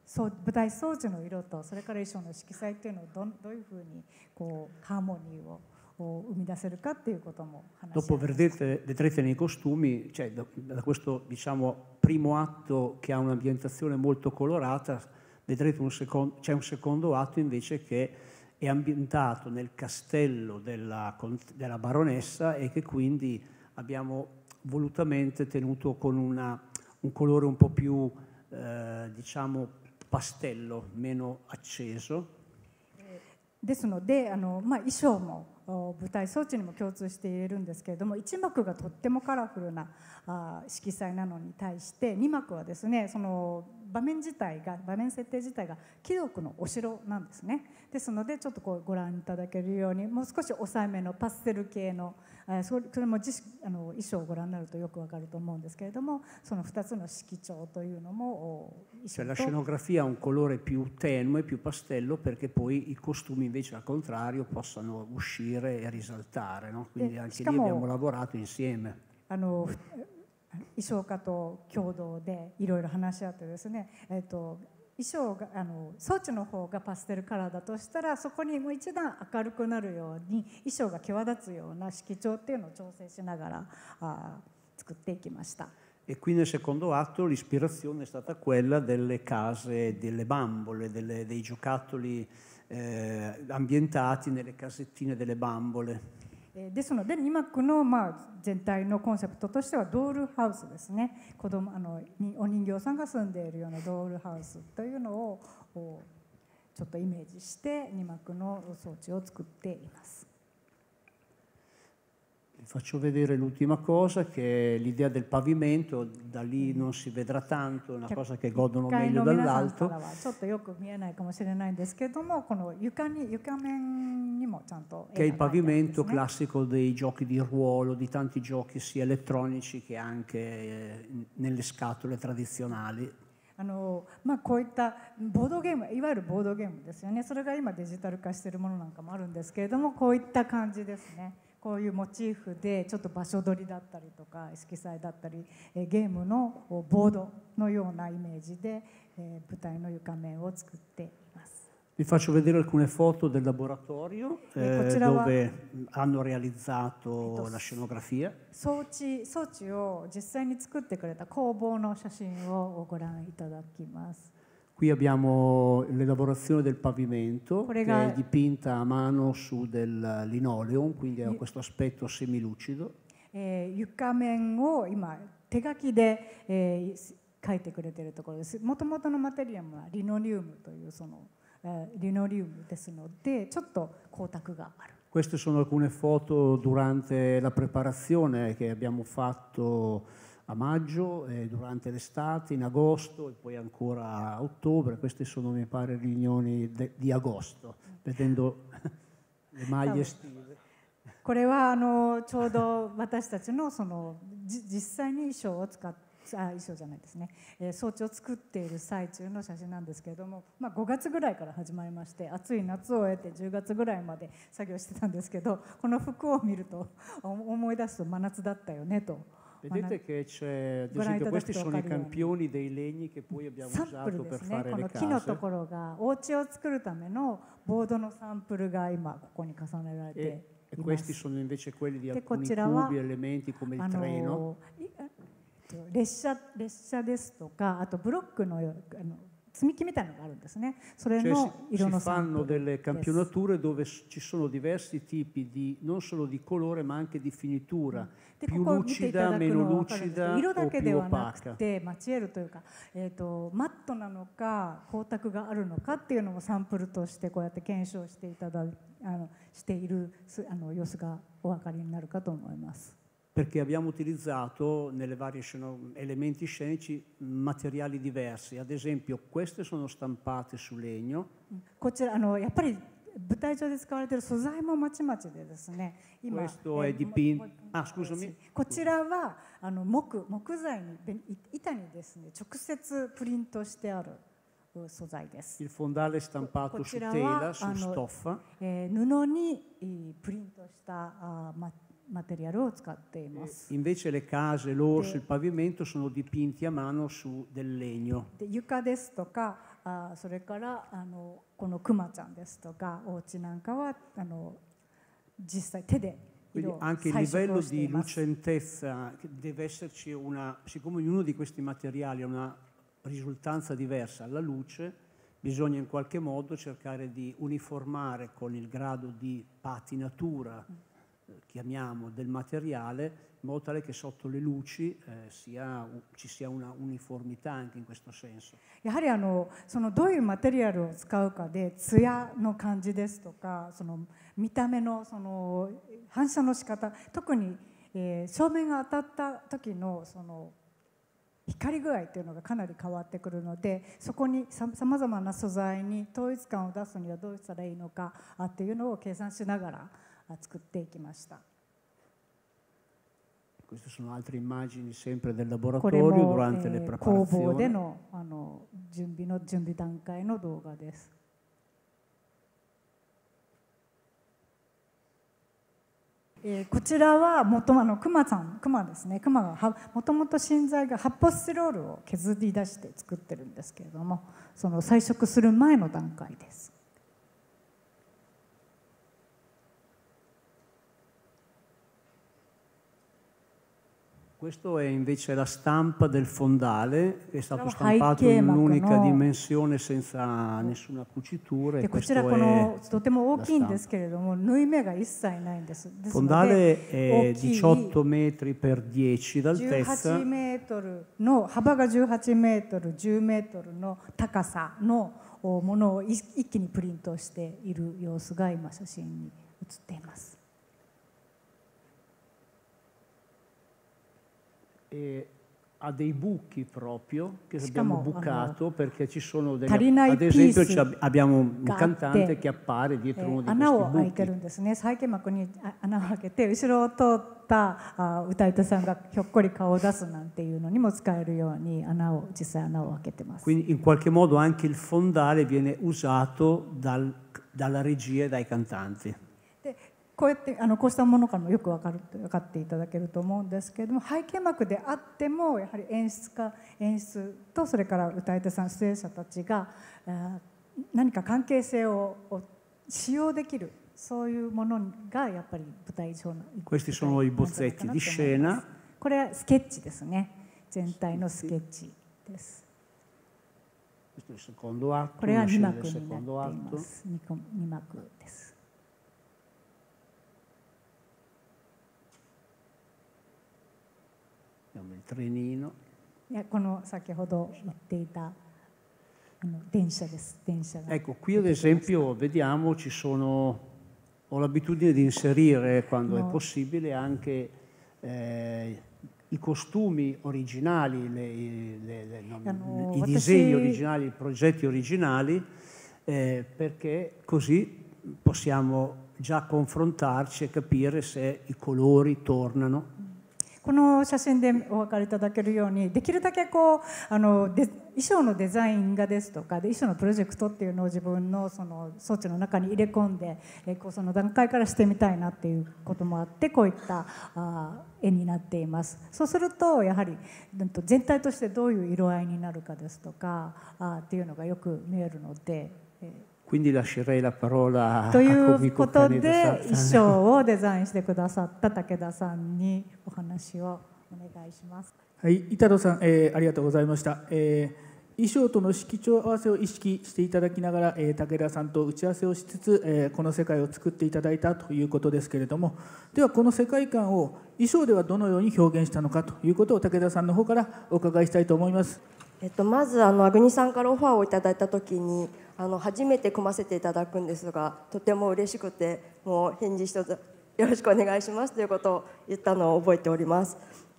Speaker 6: そう舞台装置の色とそれから衣装の色彩っていうのをどどういうふうにこうハーモニーを Dopo
Speaker 5: vedrete, vedrete nei costumi, cioè, da, da, questo diciamo, primo atto che ha un'ambientazione molto colorata, vedrete un secondo, c'è un secondo atto invece che è ambientato nel castello della, della baronessa e che quindi abbiamo volutamente tenuto con una, un colore un po' più eh, diciamo pastello meno acceso.
Speaker 6: ですのであの、まあ、衣装も舞台装置にも共通して言えるんですけれども1幕がとってもカラフルなあ色彩なのに対して2幕はですねその場面自体が場面設定自体が貴族のお城なんですねですのでちょっとこうご覧いただけるようにもう少し抑えめのパステル系のそれもあの衣装をご覧になるとよくわかると思うんですけれどもその2つの色調というのも衣装 La scenografia
Speaker 5: ha un colore più tenue, più pastello perché poi i costumi invece al contrario possano uscire e risaltare, no? quindi anche lì abbiamo lavorato insieme.
Speaker 6: あの衣装家と共同でいろいろ話し合ってですね、えー、と衣装があの装置の方がパステルカラーだとしたらそこにもう一段明るくなるように衣装が際立つような色調っていうのを調整しながらあ作っていきました。
Speaker 5: E qui nel secondo atto l'ispirazione è stata quella delle case, delle bambole, delle, dei giocattoli eh, ambientati nelle casettine delle bambole.
Speaker 6: ですので2幕のまあ全体のコンセプトとしてはドールハウスですね子供あのお人形さんが住んでいるようなドールハウスというのをちょっとイメージして2幕の装置を作っています。
Speaker 5: Vi faccio vedere l'ultima cosa che è l'idea del pavimento, da lì non si vedrà tanto, è una cioè, cosa che godono cioè, meglio dall'alto.
Speaker 6: ちょっとよく見えないかもしれないんですけども、この床に床面にもちゃんと Che è il pavimento classico
Speaker 5: dei giochi di ruolo, di tanti giochi sia elettronici che anche eh, nelle scatole tradizionali.
Speaker 6: あのまあ、こういったボードゲームいわゆるボードゲームですよねそれが今デジタル化しているものなんかもあるんですけれどもこういった感じですね。こういうモチーフでちょっと場所取りだったりとか色彩だったりゲームのボードのようなイメージで舞台の床面を作っています。
Speaker 5: Vi faccio vedere alcune foto del laboratorio eh, dove hanno realizzato la scenografia.
Speaker 6: s o c c を実際に作ってくれた工房の写真をご覧いただきます。
Speaker 5: Qui abbiamo l'elaborazione del pavimento Prega. che è dipinta a mano su del linoleum, quindi ha questo aspetto semilucido. Queste sono alcune foto durante la preparazione che abbiamo fatto a maggio, eh, durante l'estate, in agosto e poi ancora a ottobre. Queste sono, mi pare, riunioni de, di agosto, vedendo (laughs) le maglie estive.
Speaker 6: これはあのちょうど私たちのその実際に衣装を使っあ衣装じゃないですね、えー、装置を作っている最中の写真なんですけれども、まあ、5月ぐらいから始まりまして暑い夏を終えて10月ぐらいまで作業してたんですけどこの服を見ると思い出すと真夏だったよねと。Vedete che c'è, ad esempio questi sono i
Speaker 5: campioni dei legni che poi abbiamo usato per fare le case.
Speaker 6: お家を作るためのボードのサンプルが今ここに重ねられてい
Speaker 5: ます。で、こちらはあの
Speaker 6: 列車列車ですとかあとブロックのあの積み木みたいのがあるんですね。それの色の fanno delle campionature
Speaker 5: dove ci sono diversi tipi di non solo di colore ma anche di finitura più lucida, meno lucida 色だけではなくて
Speaker 6: マチエルというか、えっ、ー、とマットなのか光沢があるのかっていうのもサンプルとしてこうやって検証していただあのしているあの様子がお分かりになるかと思います。
Speaker 5: perché abbiamo utilizzato nelle varie elementi scenici materiali diversi. Ad esempio, queste sono stampate su legno. Questo è dipinto. Ah, scusami.
Speaker 6: Il
Speaker 5: fondale è stampato su tela, su stoffa.
Speaker 6: 布にプリントした eh,
Speaker 5: Invece le case, l'orso, il pavimento sono dipinti a mano su del legno.
Speaker 6: で床ですとか、あそれからあのこのクマちゃんですとか、お家なんかはあの実際手で Quindi anche il livello
Speaker 5: di lucentezza deve esserci una, siccome ognuno di questi materiali ha una risultanza diversa alla luce, bisogna in qualche modo cercare di uniformare con il grado di patinatura. Mm. chiamiamo del materiale in modo tale che sotto le luci eh, sia, ci sia una uniformità anche in questo senso.
Speaker 6: やはりあのそのどういうマテリアルを使うかで艶の感じですとかその見た目のその反射の仕方特に、えー、照明が当たった時のその光具合というのがかなり変わってくるのでそこにさまざまな素材に統一感を出すにはどうしたらいいのかっていうのを計算しながら。作っていきました。q u e のあの準備の準備段階の動画です。えー、こちらはもあのクマさんクですねクがもともと芯材が発泡スチロールを削り出して作ってるんですけれどもその再色する前の段階です。
Speaker 5: Questo è invece la stampa del fondale, è stato stampato in un'unica dimensione senza nessuna cucitura. E questo è
Speaker 6: Il fondale è 18
Speaker 5: metri per 10 d'altezza. 18
Speaker 6: metri, no, 18 metri, 10 metri, no, 高さのものを一気にプリントしている様子が今写真に写っています。
Speaker 5: ha dei buchi proprio che abbiamo bucato perché ci sono degli ad esempio abbiamo un cantante che appare dietro eh, uno di questi buchi
Speaker 6: 背景幕に穴を開けて後ろを通った歌い手さんがひょっこり顔を出すなんていうのにも使えるように穴を実際穴を開けてま
Speaker 5: す eh, ah, quindi in qualche modo anche il fondale viene usato dal, dalla regia e dai cantanti
Speaker 6: こうやってあのこうしたものからもよく分かる分かっていただけると思うんですけれども背景幕であってもやはり演出家演出とそれから歌い手さん出演者たちが何か関係性を使用できるそういうものがやっぱり舞台上の Questi これはスケッチですね全体のスケッ
Speaker 5: チです。これは2幕になっています。
Speaker 6: 2幕です。
Speaker 5: il trenino. ecco, qui ad esempio vediamo ci sono ho l'abitudine di inserire quando è possibile anche eh, i costumi originali, le, le, le, no, i disegni originali, i progetti originali, eh, perché così possiamo già confrontarci e capire se i colori tornano
Speaker 6: この写真でお分かりいただけるようにできるだけこうあので衣装のデザイン画ですとかで衣装のプロジェクトっていうのを自分のその装置の中に入れ込んで構想の段階からしてみたいなっていうこともあってこういったあ絵になっていますそうするとやはり全体としてどういう色合いになるかですとかあっていうのがよく見えるので。えー
Speaker 5: Quindi
Speaker 1: lascerei la p ということで衣
Speaker 6: 装をデザインしてくださった武田さんにお話をお願いします。
Speaker 1: はい、板野さん、えー、ありがとうございました。えー衣装との色調合わせを意識していただきながら、えー、武田さんと打ち合わせをしつつ、えー、この世界を作っていただいたということですけれどもではこの世界観を衣装ではどのように表現したのかということを武田さんの方からお伺いしたいと思
Speaker 3: います、えっと、まずあのアグニさんからオファーをいただいた時にあの初めて組ませていただくんですがとても嬉しくてもう返事一つよろしくお願いしますということを言ったのを覚えております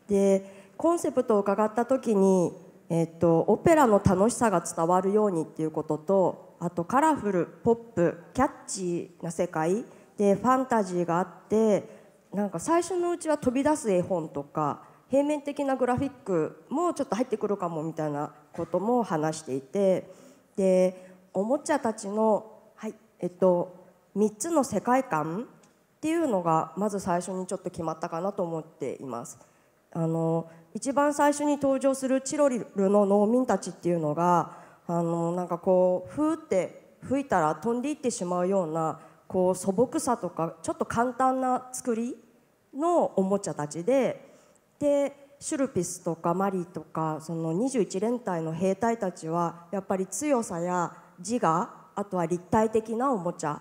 Speaker 3: でコンセプトを伺った時に、えっと、オペラの楽しさが伝わるようにっていうこととあとカラフルポップキャッチーな世界でファンタジーがあってなんか最初のうちは飛び出す絵本とか平面的なグラフィックもちょっと入ってくるかもみたいなことも話していてでおもちゃたちの、はいえっと、3つの世界観っていうのがまず最初にちょっと決まったかなと思っています。あの一番最初に登場するチロリルの農民たちっていうのがあのなんかこうふーって吹いたら飛んでいってしまうようなこう素朴さとかちょっと簡単な作りのおもちゃたちででシュルピスとかマリーとかその21連隊の兵隊たちはやっぱり強さや自我あとは立体的なおもちゃ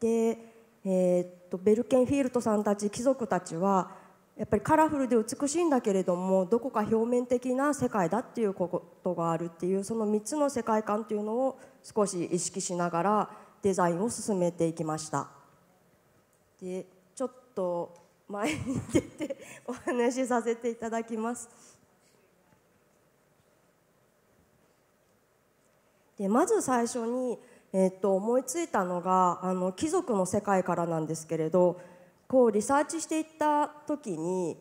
Speaker 3: で、えー、っとベルケンフィールトさんたち貴族たちはやっぱりカラフルで美しいんだけれどもどこか表面的な世界だっていうことがあるっていうその3つの世界観っていうのを少し意識しながらデザインを進めていきましたでちょっと前に出てお話しさせていただきます。でまず最初に、えー、っと思いついたのがあの貴族の世界からなんですけれどこうリサーチしていった時に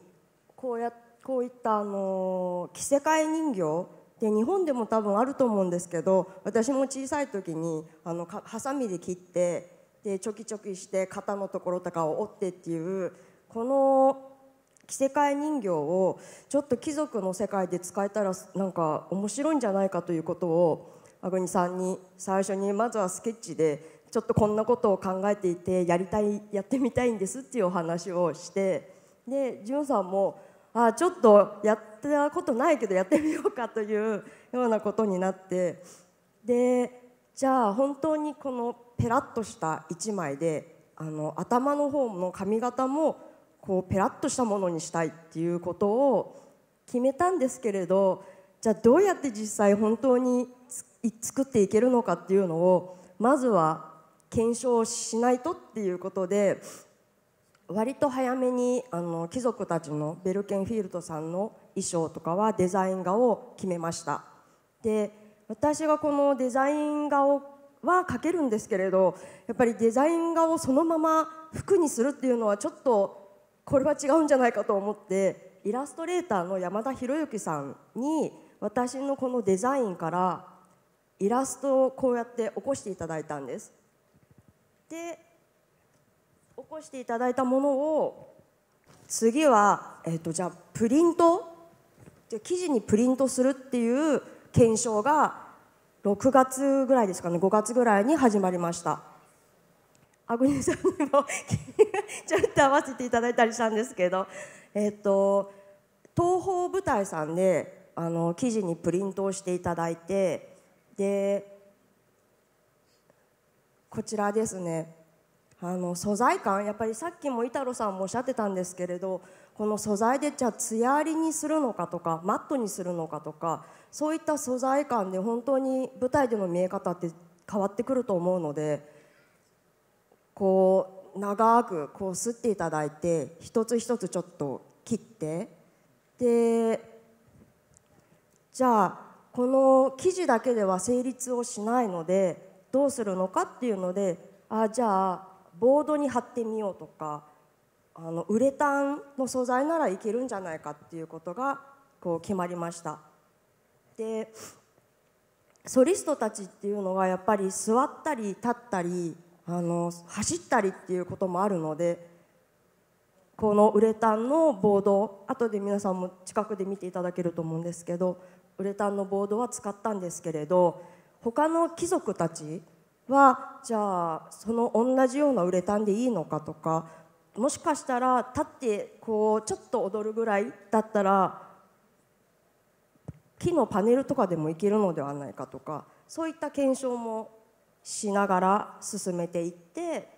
Speaker 3: こうやこういったあの着せ替え人形で日本でも多分あると思うんですけど私も小さい時にあのハサミで切ってでチョキチョキして肩のところとかを折ってっていうこの着せ替え人形をちょっと貴族の世界で使えたらなんか面白いんじゃないかということをあぐにさんに最初にまずはスケッチでちょっとこんなことを考えていてやりたいやってみたいんですっていうお話をしてでジュンさんもあちょっとやったことないけどやってみようかというようなことになってでじゃあ本当にこのペラッとした1枚であの頭の方の髪型もこうペラッとしたものにしたいっていうことを決めたんですけれどじゃあどうやって実際本当に作っていけるのかっていうのをまずは検証しないとっていうことで割と早めにあの貴族たちのベルケンフィールドさんの衣装とかはデザイン画を決めましたで私がこのデザイン画をは描けるんですけれどやっぱりデザイン画をそのまま服にするっていうのはちょっとこれは違うんじゃないかと思ってイラストレーターの山田博之さんに私のこのデザインからイラストをこうやって起こしていただいたんですで起こしていただいたものを次は、えーと、じゃあプリントで記事にプリントするっていう検証が6月ぐらいですかね5月ぐらいに始まりましたアグニさんにもちょっと合わせていただいたりしたんですけどえっ、ー、と東宝舞台さんであの記事にプリントをしていただいてでこちらですねあの素材感やっぱりさっきも板野さんもおっしゃってたんですけれどこの素材でじゃあ艶ありにするのかとかマットにするのかとかそういった素材感で本当に舞台での見え方って変わってくると思うのでこう長くこうすっていただいて一つ一つちょっと切ってでじゃあこの記事だけでは成立をしないのでどうするのかっていうのであじゃあボードに貼ってみようとかあのウレタンの素材ならいけるんじゃないかっていうことがこう決まりましたでソリストたちっていうのがやっぱり座ったり立ったりあの走ったりっていうこともあるのでこのウレタンのボード後で皆さんも近くで見ていただけると思うんですけどウレタンのボードは使ったんですけれど他の貴族たちはじゃあその同じようなウレタンでいいのかとかもしかしたら立ってこうちょっと踊るぐらいだったら木のパネルとかでもいけるのではないかとかそういった検証もしながら進めていって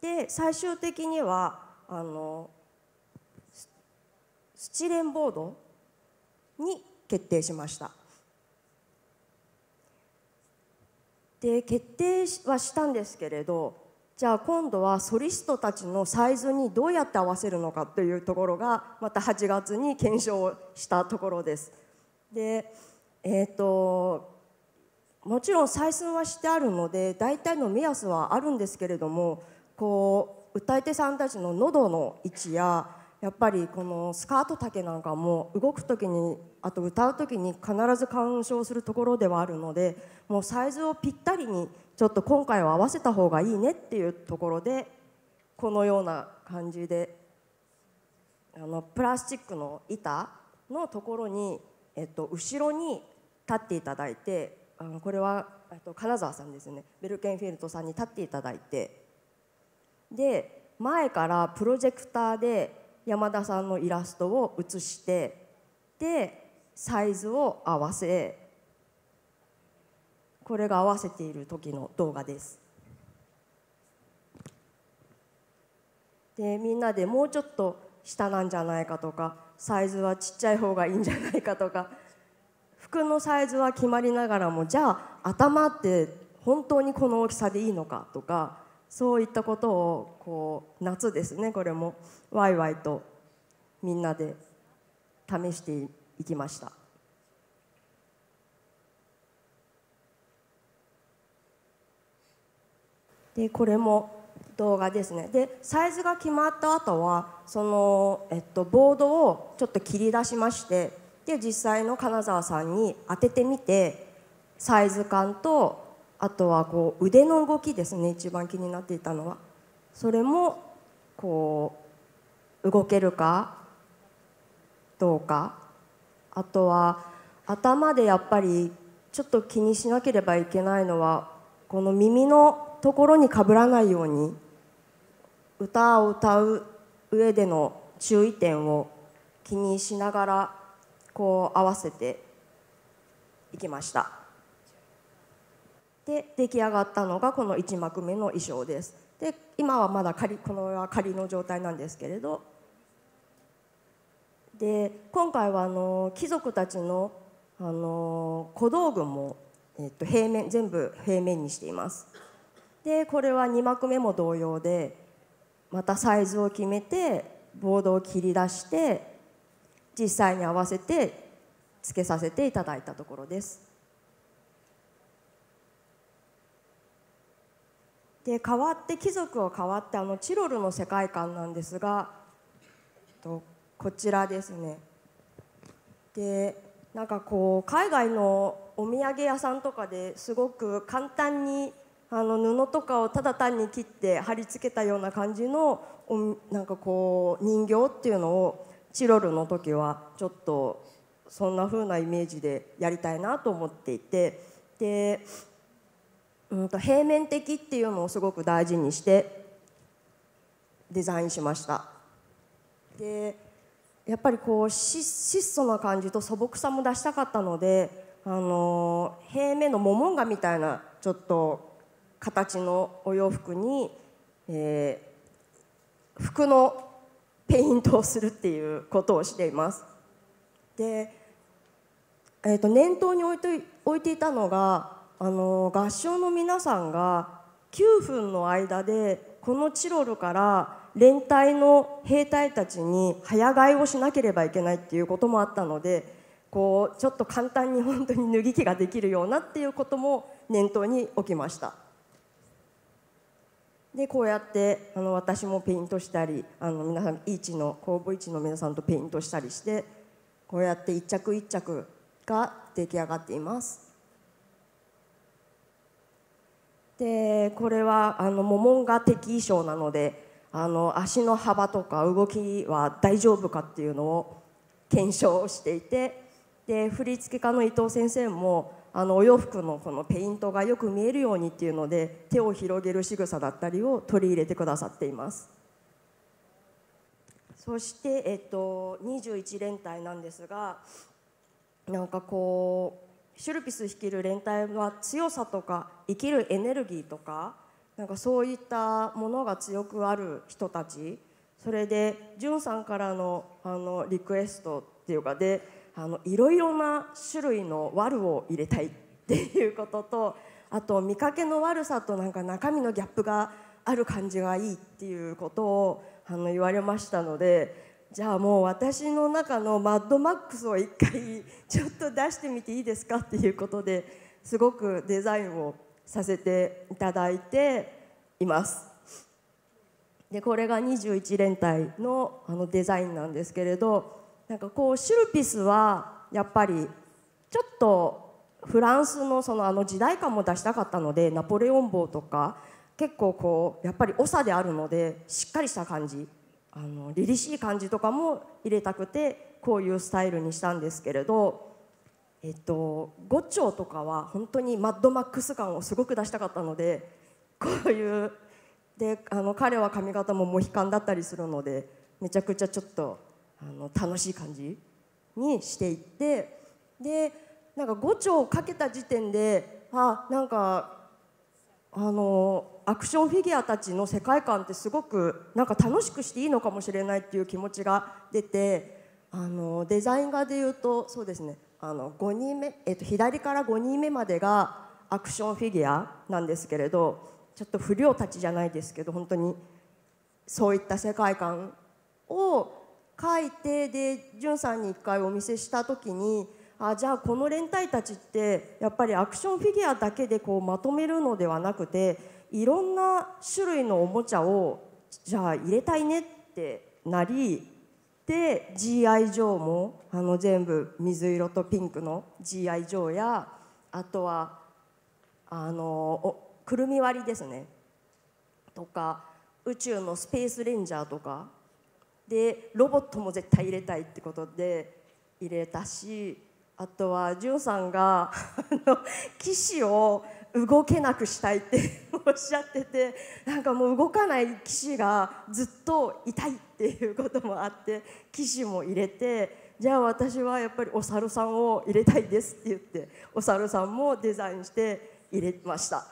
Speaker 3: で最終的にはあのスチレンボードに決定しましたで決定はしたんですけれどじゃあ今度はソリストたちのサイズにどうやって合わせるのかというところがまた8月に検証したところです。でえーと、ともちろん採寸はしてあるので大体の目安はあるんですけれどもこう歌い手さんたちの喉の位置ややっぱりこのスカート丈なんかも動く時にあと歌う時に必ず干渉するところではあるのでもうサイズをぴったりにちょっと今回は合わせた方がいいねっていうところでこのような感じであのプラスチックの板のところに、えっと、後ろに立っていただいてあのこれはと金沢さんですねベルケンフィールドさんに立っていただいてで前からプロジェクターで山田さんのイラストを写してでサイズを合わせこれが合わせている時の動画です。でみんなでもうちょっと下なんじゃないかとかサイズはちっちゃい方がいいんじゃないかとか服のサイズは決まりながらもじゃあ頭って本当にこの大きさでいいのかとかそういったことをこう夏ですねこれもワイワイとみんなで試していきました。でこれも動画ですねでサイズが決まった後はその、えっと、ボードをちょっと切り出しましてで実際の金沢さんに当ててみてサイズ感とあとはこう腕の動きですね一番気になっていたのはそれもこう動けるかどうかあとは頭でやっぱりちょっと気にしなければいけないのはこの耳のところにかぶらないように歌を歌う上での注意点を気にしながらこう合わせていきました。で出来上がったのがこの1幕目の衣装ですで今はまだ仮このは仮の状態なんですけれどで今回はあの貴族たちのあの小道具も、えっと、平面全部平面にしていますでこれは2幕目も同様でまたサイズを決めてボードを切り出して実際に合わせて付けさせていただいたところですで変わって貴族を変わってあのチロルの世界観なんですが、えっと、こちらですねでなんかこう海外のお土産屋さんとかですごく簡単にあの布とかをただ単に切って貼り付けたような感じのおなんかこう人形っていうのをチロルの時はちょっとそんな風なイメージでやりたいなと思っていてでうんと平面的っていうのをすごく大事にしてデザインしましたでやっぱりこう質素な感じと素朴さも出したかったので、あの平面のモモンガみたいなちょっと形のお洋服に、えー、服のペイントをするっていうことをしています。で、えー、と念頭に置いて置いていたのがあの合唱の皆さんが9分の間でこのチロルから連隊の兵隊たちに早替えをしなければいけないっていうこともあったのでこうちょっと簡単に本当に脱ぎ着ができるようなっていうことも念頭に置きましたでこうやってあの私もペイントしたりあの皆さん位置の公募位置の皆さんとペイントしたりしてこうやって一着一着が出来上がっていますでこれはあのモモンガ的衣装なのであの足の幅とか動きは大丈夫かっていうのを
Speaker 1: 検証し
Speaker 3: ていてで振付家の伊藤先生もあのお洋服のこのペイントがよく見えるようにっていうので手を広げる仕草だったりを取り入れてくださっていますそして、えっと、21連隊なんですがなんかこうシュルピス率いる連帯は強さとか生きるエネルギーとかなんかそういったものが強くある人たちそれでジュンさんからのあのリクエストっていうかであのいろいろな種類の「悪」を入れたいっていうこととあと見かけの悪さとなんか中身のギャップがある感じがいいっていうことをあの言われましたのでじゃあもう私の中のマッドマックスを一回ちょっと出してみていいですかっていうことですごくデザインをさせていただいています。でこれが21連隊のあのデザインなんですけれどなんかこうシュルピスはやっぱりちょっとフランスのそのあの時代感も出したかったのでナポレオン帽とか結構こうやっぱり長であるのでしっかりした感じあの凛々しい感じとかも入れたくてこういうスタイルにしたんですけれど、えっと、五丁とかは本当にマッドマックス感をすごく出したかったのでこういうであの彼は髪型もモヒカンだったりするのでめちゃくちゃちょっとあの楽しい感じにしていってでなんか五丁をかけた時点であなんかあのアクションフィギュアたちの世界観ってすごくなんか楽しくしていいのかもしれないっていう気持ちが出てあのデザイン画でいうとそうですねあの5人目、えっと、左から5人目までがアクションフィギュアなんですけれどちょっと不良たちじゃないですけど本当にそういった世界観を描いてでんさんに1回お見せした時にあじゃあこの連隊たちってやっぱりアクションフィギュアだけでこうまとめるのではなくていろんな種類のおもちゃをじゃあ入れたいねってなりで GI ジョーもあの全部水色とピンクの GI ジョーやあとはあのくるみ割りですねとか宇宙のスペースレンジャーとかでロボットも絶対入れたいってことで入れたしあとはんさんが騎士を動けなくしたいって (laughs) おっしゃっててなんかもう動かない騎士がずっと痛いっていうこともあって騎士も入れてじゃあ私はやっぱりお猿さんを入れたいですって言ってお猿さんもデザインして入れました。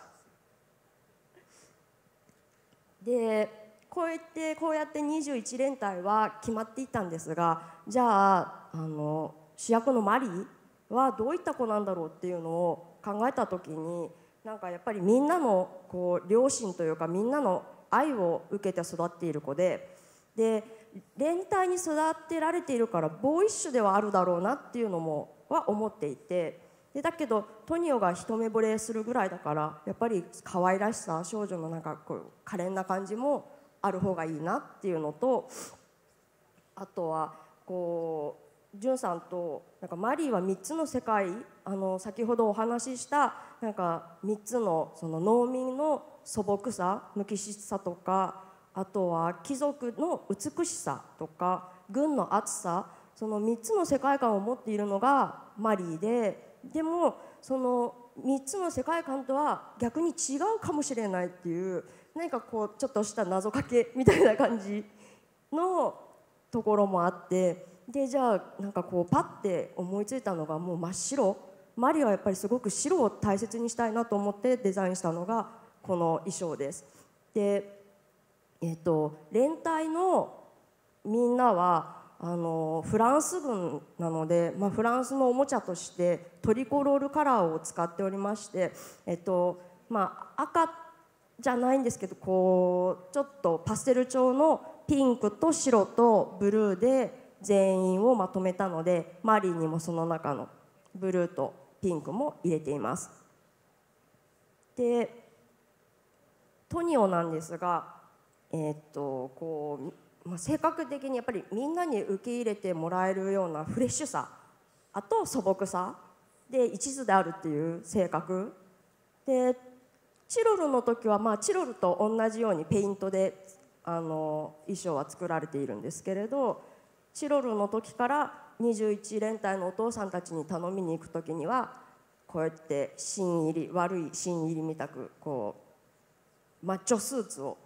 Speaker 3: でこうやってこうやって21連隊は決まっていたんですがじゃああの主役のマリーはどういった子なんだろうっていうのを考えた時になんかやっぱりみんなのこう両親というかみんなの愛を受けて育っている子でで連帯に育てられているからボーイッシュではあるだろうなっていうのもは思っていてでだけどトニオが一目惚れするぐらいだからやっぱり可愛らしさ少女のなんかこう可憐な感じもある方がいいなっていうのとあとはこうじゅんさんとなんかマリーは3つの世界あの先ほどお話ししたなんか3つのその農民の素朴さ無機質さとかあとは貴族の美しさとか軍の熱さその3つの世界観を持っているのがマリーででもその3つの世界観とは逆に違うかもしれないっていう何かこうちょっとした謎かけみたいな感じのところもあって。でじゃあなんかこうパッて思いついたのがもう真っ白マリはやっぱりすごく白を大切にしたいなと思ってデザインしたのがこの衣装です。でえっ、と連隊のみんなはあのフランス軍なので、まあ、フランスのおもちゃとしてトリコロールカラーを使っておりまして、えっとまあ、赤じゃないんですけどこうちょっとパステル調のピンクと白とブルーで全員をまとめたのでマリーにもその中のブルーとピンクも入れています。でトニオなんですが、えー、っとこうまあ、性格的にやっぱりみんなに受け入れてもらえるようなフレッシュさあと素朴さで一途であるっていう性格でチロルの時は、まあ、チロルと同じようにペイントであの衣装は作られているんですけれどチロルの時から21連隊のお父さんたちに頼みに行く時にはこうやって芯入り悪い芯入りみたくこうマッチョスーツを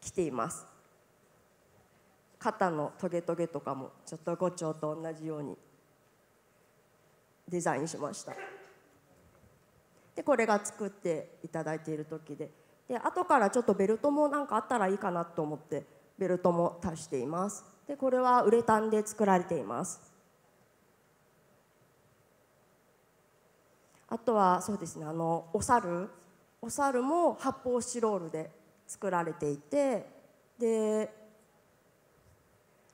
Speaker 3: 着ています肩のトゲトゲとかもちょっと五丁と同じようにデザインしましたでこれが作っていただいている時でで後からちょっとベルトもなんかあったらいいかなと思ってベルトも足していますでこれはウレタンで作られていますあとはそうですねあのお猿お猿も発泡スチロールで作られていてで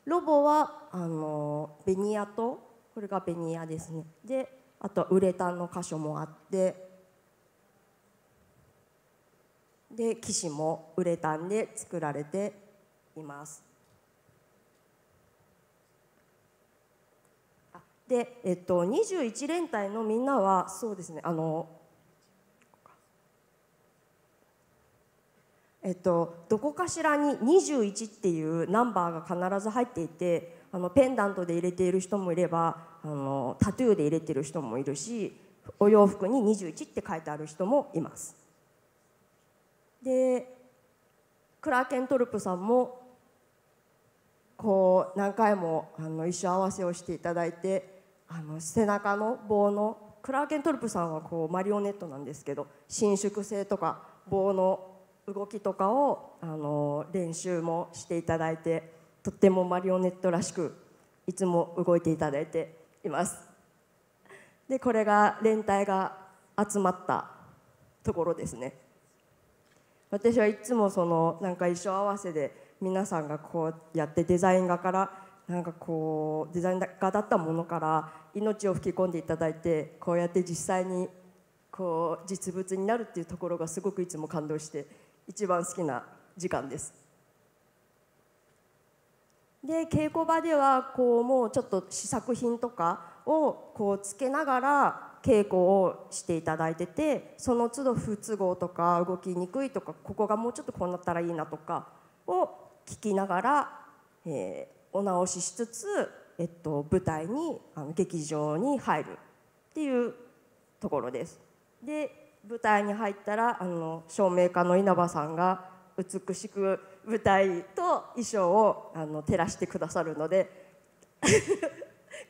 Speaker 3: ロボはあのベニヤとこれがベニヤですねであとはウレタンの箇所もあってで騎士もウレタンで作られています。で、えっと、21連隊のみんなはそうですねあのえっと、どこかしらに21っていうナンバーが必ず入っていてあのペンダントで入れている人もいればあのタトゥーで入れてる人もいるしお洋服に21って書いてある人もいます。でクラーケントルプさんもこう何回もあの一緒合わせをしていただいてあの背中の棒のクラーケントルプさんはこうマリオネットなんですけど伸縮性とか棒の動きとかをあの練習もしていただいてとってもマリオネットらしくいつも動いていただいていますでこれが連帯が集まったところですね私はいつもそのなんか衣装合わせで皆さんがこうやってデザイン画からなんかこうデザイン画だったものから命を吹き込んでいただいてこうやって実際にこう実物になるっていうところがすごくいつも感動して一番好きな時間です。で稽古場ではこうもうちょっと試作品とかをこうつけながら稽古をしていただいててその都度不都合とか動きにくいとかここがもうちょっとこうなったらいいなとかを聞きながら、えお直ししつつ、えっと、舞台にあの劇場に入るっていうところです。で舞台に入ったらあの照明家の稲葉さんが美しく舞台と衣装をあの照らしてくださるので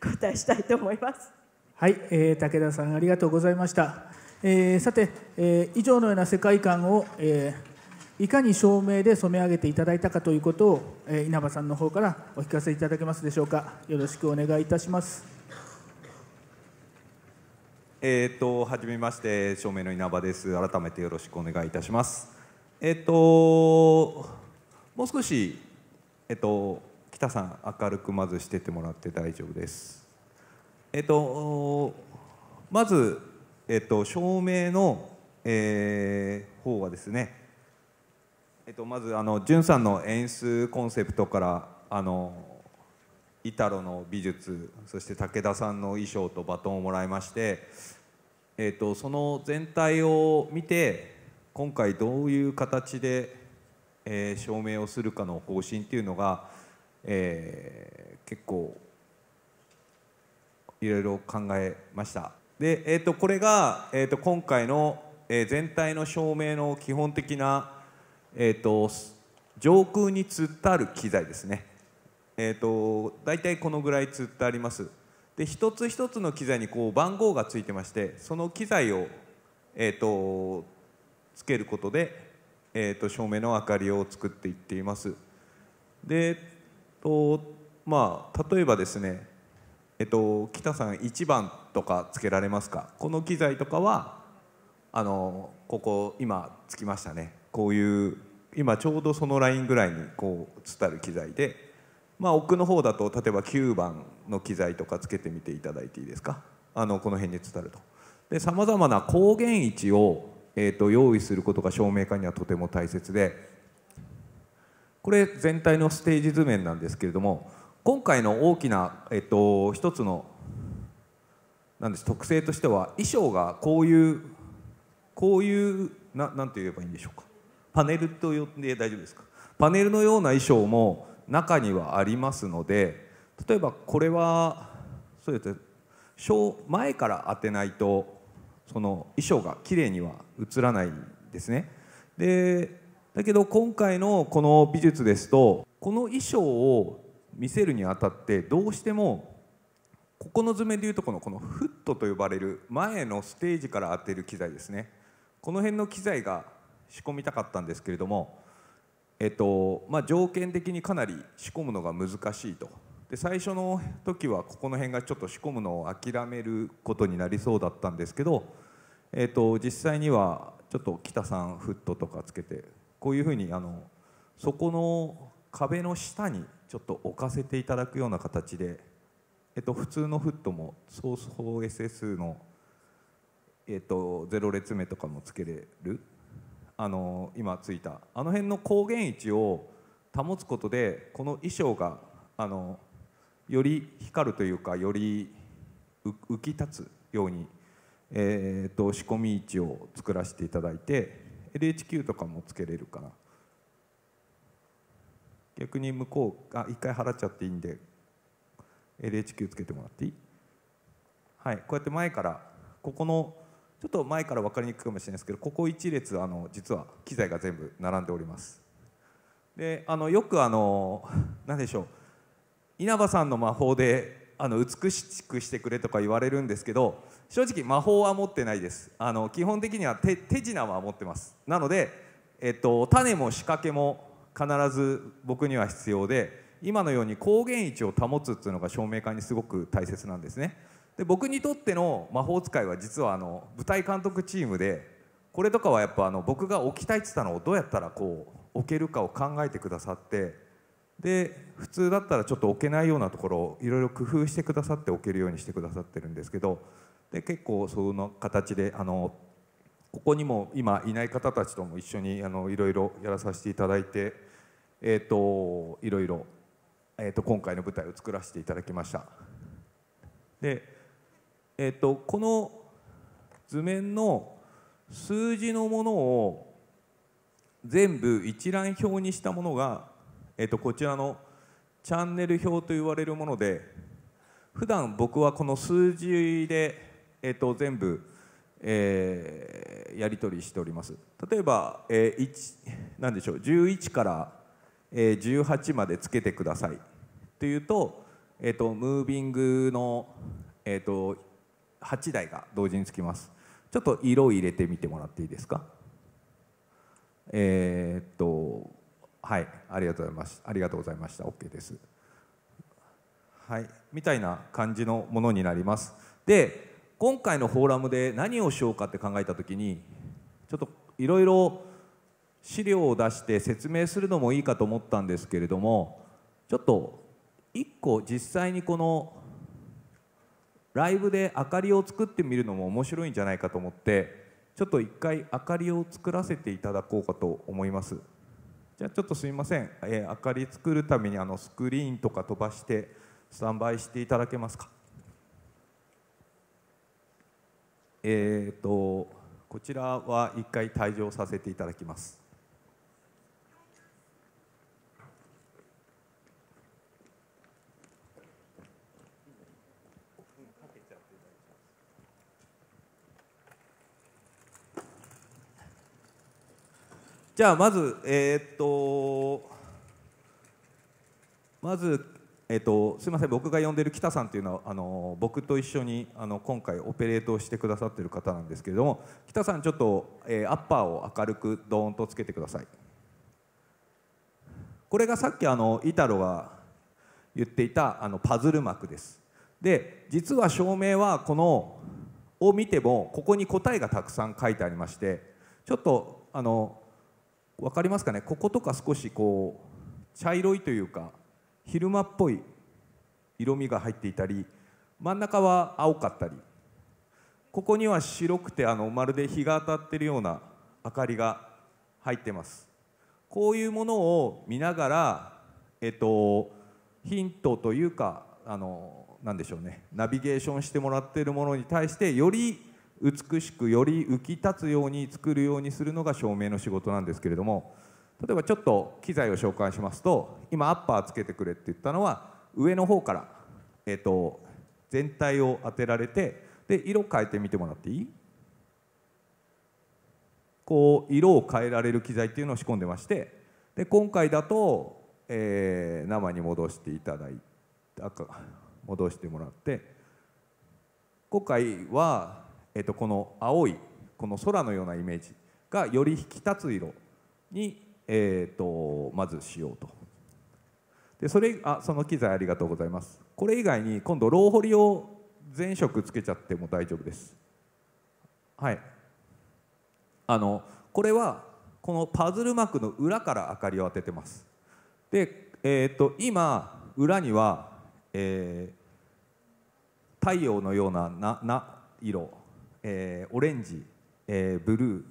Speaker 3: 答え (laughs) したいと思います。
Speaker 1: はい、えー、武田さんありがとうございました。えー、さて、えー、以上のような世界観を、えーいかに照明で染め上げていただいたかということを、えー、稲葉さんの方からお聞かせいただけますでしょうかよろしくお願いいたします
Speaker 4: えーと、とはじめまして照明の稲葉です改めてよろしくお願いいたしますえっ、ともう少しえっ、と北さん明るくまずしててもらって大丈夫ですえっ、とまずえっと照明の、えー、方はですねえっと、まずあのじゅんさんの演出コンセプトからあのイタロの美術そして武田さんの衣装とバトンをもらいまして、えっと、その全体を見て今回どういう形で、えー、証明をするかの方針っていうのが、えー、結構いろいろ考えました。で、えー、とこれが、えー、と今回の、えー、全体の証明の基本的なえーと、上空につったる機材ですね、えーと、大体このぐらいつってありますで一つ一つの機材にこう番号がついてましてその機材を、えーと、とつけることで、えー、と照明の明かりを作っていっていますでとまあ例えばですねえっと、北さん1番とかつけられますかこの機材とかはあのここ今つきましたねこういう今ちょうどそのラインぐらいにこう伝る機材で、まあ、奥の方だと例えば9番の機材とかつけてみていただいていいですかあのこの辺に伝ると。でさまざまな光源位置を、えと、用意することが照明家にはとても大切でこれ全体のステージ図面なんですけれども今回の大きな、えっと、一つのなんです特性としては衣装がこういうこういうななんて言えばいいんでしょうかパネルと呼んで大丈夫ですかパネルのような衣装も中にはありますので例えばこれはそうやって前から当てないとその衣装がきれいには映らないですねでだけど今回のこの美術ですとこの衣装を見せるにあたってどうしてもここの図面でいうとこのこのフットと呼ばれる前のステージから当てる機材ですねこの辺の機材が仕込みたかったんですけれども、えっとまあ、条件的にかなり仕込むのが難しいとで最初の時はここの辺がちょっと仕込むのを諦めることになりそうだったんですけど、えっと、実際にはちょっと北さんフットとかつけてこういうふうにあのそこの壁の下にちょっと置かせていただくような形で、えっと、普通のフットもソース 4SS の、えっと、0列目とかもつけれるあの今ついたあの辺の光源位置を保つことでこの衣装があのより光るというかより浮き立つように、えーと、と仕込み位置を作らせていただいて LHQ とかもつけれるかな逆に向こうあ一回払っちゃっていいんで LHQ つけてもらっていいはいこうやって前からここのちょっと前から分かりにくいかもしれないですけどここ1列あの実は機材が全部並んでおりますであのよくあの何でしょう稲葉さんの魔法であの美しくしてくれとか言われるんですけど正直魔法は持ってないですあの基本的には手手品は持ってますなので、えっと、種も仕掛けも必ず僕には必要で今のように光源位置を保つっていうのが照明化にすごく大切なんですね。で僕にとっての魔法使いは実はあの舞台監督チームでこれとかはやっぱあの僕が置きたいって言ったのをどうやったらこう置けるかを考えてくださってで普通だったらちょっと置けないようなところをいろいろ工夫してくださって置けるようにしてくださってるんですけどで結構その形であのここにも今いない方たちとも一緒にいろいろやらさせていただいてえっ、といろいろ、えと今回の舞台を作らせていただきました。でえっと、この図面の数字のものを全部一覧表にしたものが、えっと、こちらのチャンネル表と言われるもので普段僕はこの数字で、えっと、全部、えー、やり取りしております例えば、えー、何でしょう11から、えー、18までつけてくださいというと、えっと、ムービングの、えっと、8台が同時につきますちょっと色を入れてみてもらっていいですかえー、っとはいありがとうございますありがとうございました OK ですはいみたいな感じのものになりますで今回のフォーラムで何をしようかって考えた時にちょっといろいろ資料を出して説明するのもいいかと思ったんですけれどもちょっと1個実際にこのライブで明かりを作ってみるのも面白いんじゃないかと思ってちょっと一回明かりを作らせていただこうかと思いますじゃあちょっとすいません、えー、明かり作るためにあのスクリーンとか飛ばしてスタンバイしていただけますかえっ、ー、とこちらは一回退場させていただきますじゃあまずえー、っとまずえー、っとすみません僕が呼んでる北さんというのはあの僕と一緒にあの今回オペレートをしてくださっている方なんですけれども北さんちょっと、えー、アッパーを明るくドーンとつけてくださいこれがさっきあのイタロが言っていたあのパズル幕ですで実は照明はこのを見てもここに答えがたくさん書いてありましてちょっとあの分かりますかねこことか少しこう茶色いというか昼間っぽい色味が入っていたり真ん中は青かったりここには白くてあのまるで日が当たってるような明かりが入ってますこういうものを見ながら、えっと、ヒントというかあのなんでしょうねナビゲーションしてもらっているものに対してより美しくより浮き立つように作るようにするのが照明の仕事なんですけれども例えばちょっと機材を紹介しますと今アッパーつけてくれって言ったのは上の方から、えーと、全体を当てられてで色変えてみてもらっていいこう色を変えられる機材っていうのを仕込んでましてで今回だと、えー、生に戻していただいて戻してもらって今回はえっと、この青いこの空のようなイメージがより引き立つ色に、えっと、まずしようと。でそれあその機材ありがとうございます。これ以外に今度ローホリを全色つけちゃっても大丈夫です。はい。あのこれはこのパズル膜の裏から明かりを当ててます。で、えっ、ー、と今裏には、えー、太陽のようななな色えー、オレンジ、えー、ブルー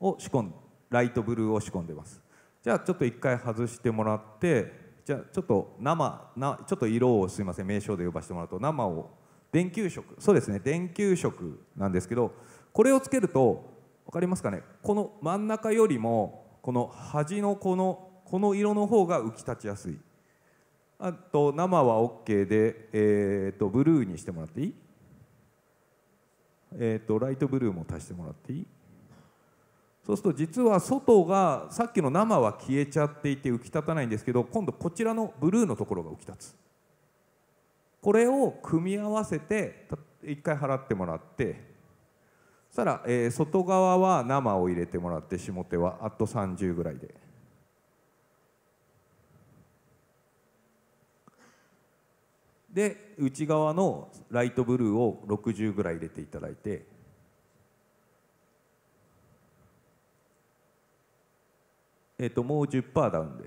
Speaker 4: を仕込んライトブルーを仕込んでますじゃあちょっと一回外してもらってじゃあちょっと生なちょっと色をすいません名称で呼ばせてもらうと生を電球色そうですね電球色なんですけどこれをつけると分かりますかねこの真ん中よりもこの端のこのこの色の方が浮き立ちやすいあと生は OK で、えー、とブルーにしてもらっていいえーと、ライトブルーも足してもらっていいそうすると実は外がさっきの生は消えちゃっていて浮き立たないんですけど今度こちらのブルーのところが浮き立つこれを組み合わせて1回払ってもらってそしたら、えー、外側は生を入れてもらって下手はあと30ぐらいで。で内側のライトブルーを60ぐらい入れていただいてえっ、ー、ともう10%ダウンで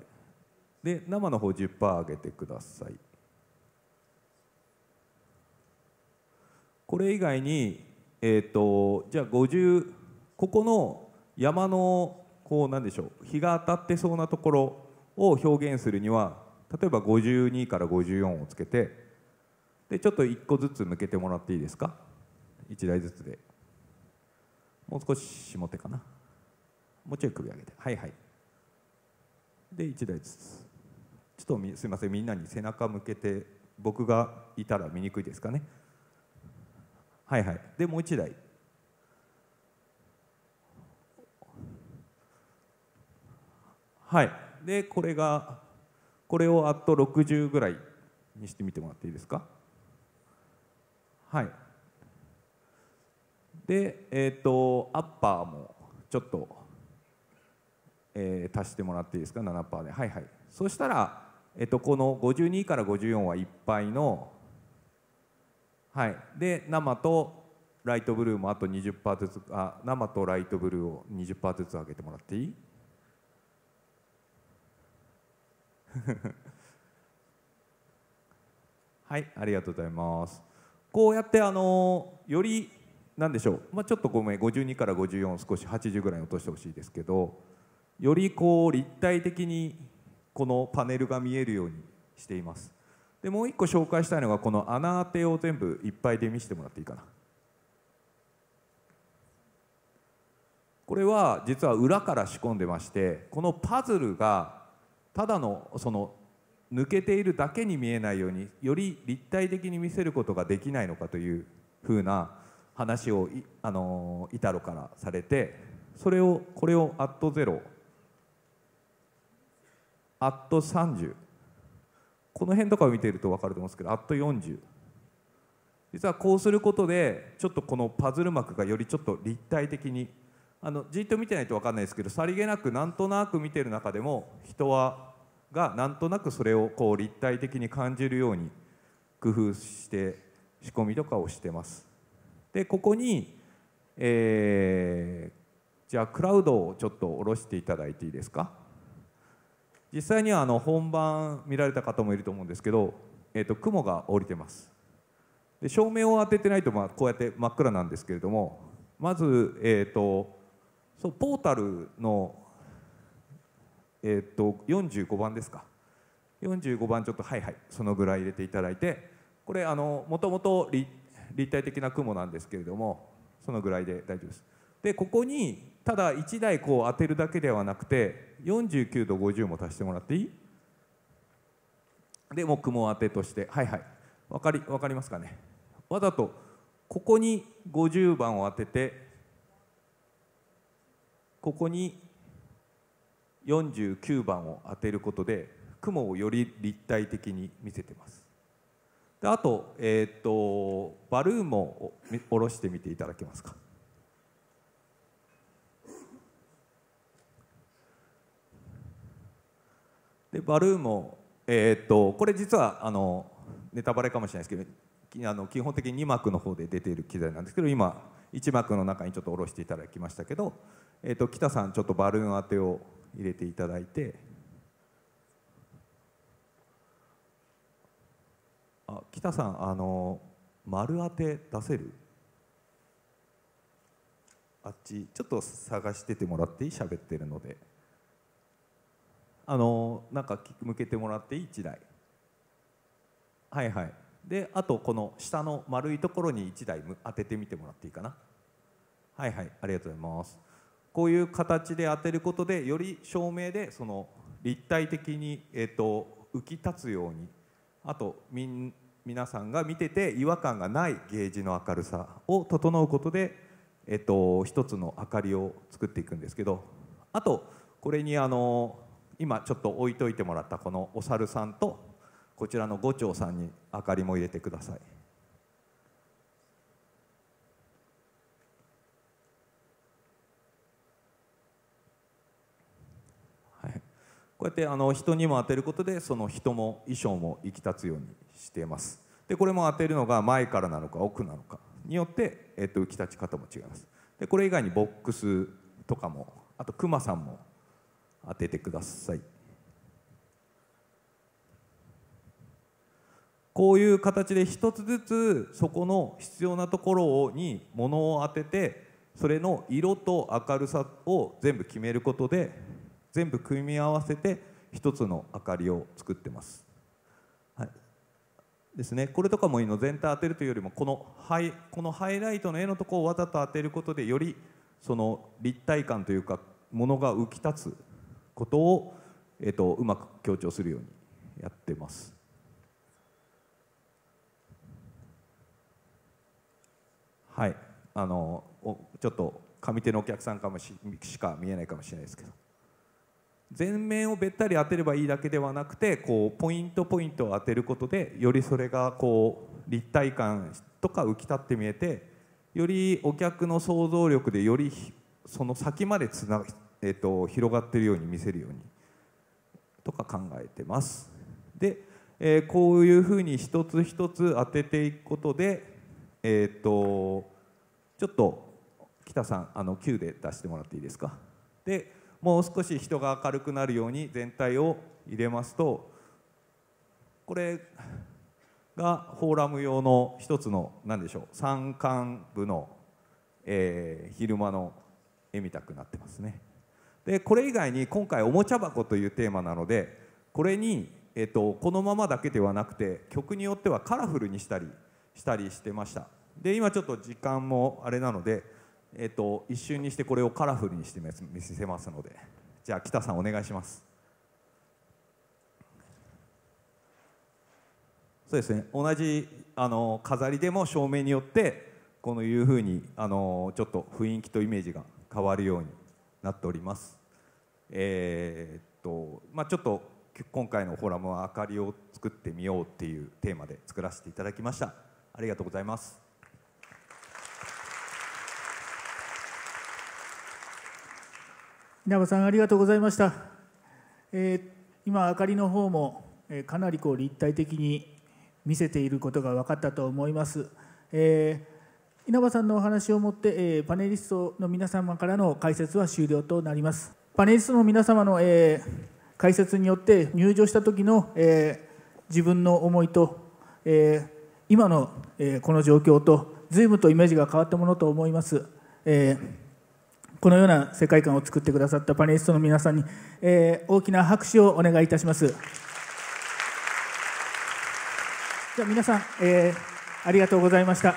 Speaker 4: で生の方10%上げてくださいこれ以外にえっ、ー、とじゃあ50ここの山のこうなんでしょう日が当たってそうなところを表現するには例えば52から54をつけてでちょっと1個ずつ抜けてもらっていいですか1台ずつでもう少し下手かなもうちょい首上げてはいはいで1台ずつちょっとすいませんみんなに背中向けて僕がいたら見にくいですかねはいはいでもう1台はいでこれがこれをあと60ぐらいにしてみてもらっていいですかはいでえっ、ー、とアッパーもちょっと、えー、足してもらっていいですか7%ではいはいそしたら、えっ、ー、と、この52から54はいっぱいのはいで生とライトブルーもあと20%ずつあ生とライトブルーを20%ずつ上げてもらっていい (laughs) はいありがとうございますこうやってあのよりんでしょう、まあ、ちょっとごめん52から54少し80ぐらい落としてほしいですけどよりこう立体的にこのパネルが見えるようにしていますでもう一個紹介したいのがこの穴当てを全部いっぱいで見せてもらっていいかなこれは実は裏から仕込んでましてこのパズルがただのその抜けているだけに見えないようにより立体的に見せることができないのかというふうな話をい、あのイタロからされてそれをこれをアットゼロアット30この辺とかを見ていると分かると思うんですけどアット40実はこうすることでちょっとこのパズル膜がよりちょっと立体的にあのじっと見てないと分かんないですけどさりげなくなんとなく見てる中でも人はがなんとなくそれをこう立体的に感じるように工夫して仕込みとかをしてます。でここに、えー、じゃあクラウドをちょっと下ろしていただいていいですか実際にはあの本番見られた方もいると思うんですけど、えー、と雲が降りてますで照明を当ててないとまあこうやって真っ暗なんですけれどもまず、えーと、とそうポータルのえっと45番ですか45番ちょっとはいはいそのぐらい入れていただいてこれあのもともと立体的な雲なんですけれどもそのぐらいで大丈夫ですでここにただ1台こう当てるだけではなくて49度50も足してもらっていいでも雲当てとしてはいはい分かり分かりますかねわざとここに50番を当ててここに49番を当てることで雲をより立体的に見せてますであと,、えーと、バルーンも下ろしてみていただけますかでバルーンも、えーと、これ実はあのネタバレかもしれないですけどあの基本的に2幕の方で出ている機材なんですけど今1幕の中にちょっと下ろしていただきましたけど、えーと北さんちょっとバルーン当てを入れていただいてあ北さんあの丸当て出せるあっちちょっと探しててもらっていい喋ってるのであのなんか向けてもらっていい1台はいはいであとこの下の丸いところに1台当ててみてもらっていいかなはいはいありがとうございますこういう形で当てることでより照明でその立体的に、えーと、浮き立つようにあとみん皆さんが見てて違和感がないゲージの明るさを整うことで、えっと、一つの明かりを作っていくんですけどあとこれにあの今ちょっと置いといてもらったこのお猿さんとこちらの五長さんに明かりも入れてください。こうやってあの人にも当てることでその人も衣装も生き立つようにしていますでこれも当てるのが前からなのか奥なのかによって、えっと、浮き立ち方も違いますでこれ以外にボックスとかもあとクマさんも当ててくださいこういう形で一つずつそこの必要なところにものを当ててそれの色と明るさを全部決めることで全部組み合わせて一つの明かりを作ってます、はい、ですねこれとかもいいの全体当てるというよりもこのハイこのハイライトの絵のとこをわざと当てることでよりその立体感というかものが浮き立つことを、えっとうまく強調するようにやってます。はい、あのちょっと上手のお客さんかもししか見えないかもしれないですけど。全面をべったり当てればいいだけではなくてこうポイントポイントを当てることでよりそれがこう立体感とか浮き立って見えてよりお客の想像力でよりその先までつな、えーと、広がってるように見せるようにとか考えてます。で、えー、こういうふうに一つ一つ当てていくことで、えーと、ちょっと北さんあの Q で出してもらっていいですか。でもう少し人が明るくなるように全体を入れますとこれがフォーラム用の一つの何でしょう山間部の、えー、昼間の絵みたくなってますね。でこれ以外に今回おもちゃ箱というテーマなのでこれに、えーと、とこのままだけではなくて曲によってはカラフルにしたりしたりしてました。で今ちょっと時間もあれなのでえっと、一瞬にしてこれをカラフルにして見せますのでじゃあ北さんお願いしますそうですね同じあの飾りでも照明によってこのいうふうにあのちょっと雰囲気とイメージが変わるようになっておりますえー、っとまあちょっと今回のフォーラムは明かりを作ってみようっていうテーマで作らせていただきましたありがとうございます
Speaker 1: 稲葉さんありがとうございました、えー、今明かりの方も、えー、かなりこう立体的に見せていることが分かったと思います、えー、稲葉さんのお話をもって、えパネリストの皆様からの解説は終了となりますパネリストの皆様の、え解説によって入場した時の、え自分の思いと、え今の、えこの状況と随分とイメージが変わったものと思います、えーこのような世界観を作ってくださったパネリストの皆さんに、えー、大きな拍手をお願いいたします。じゃあ皆さん、えー、ありがとうございました。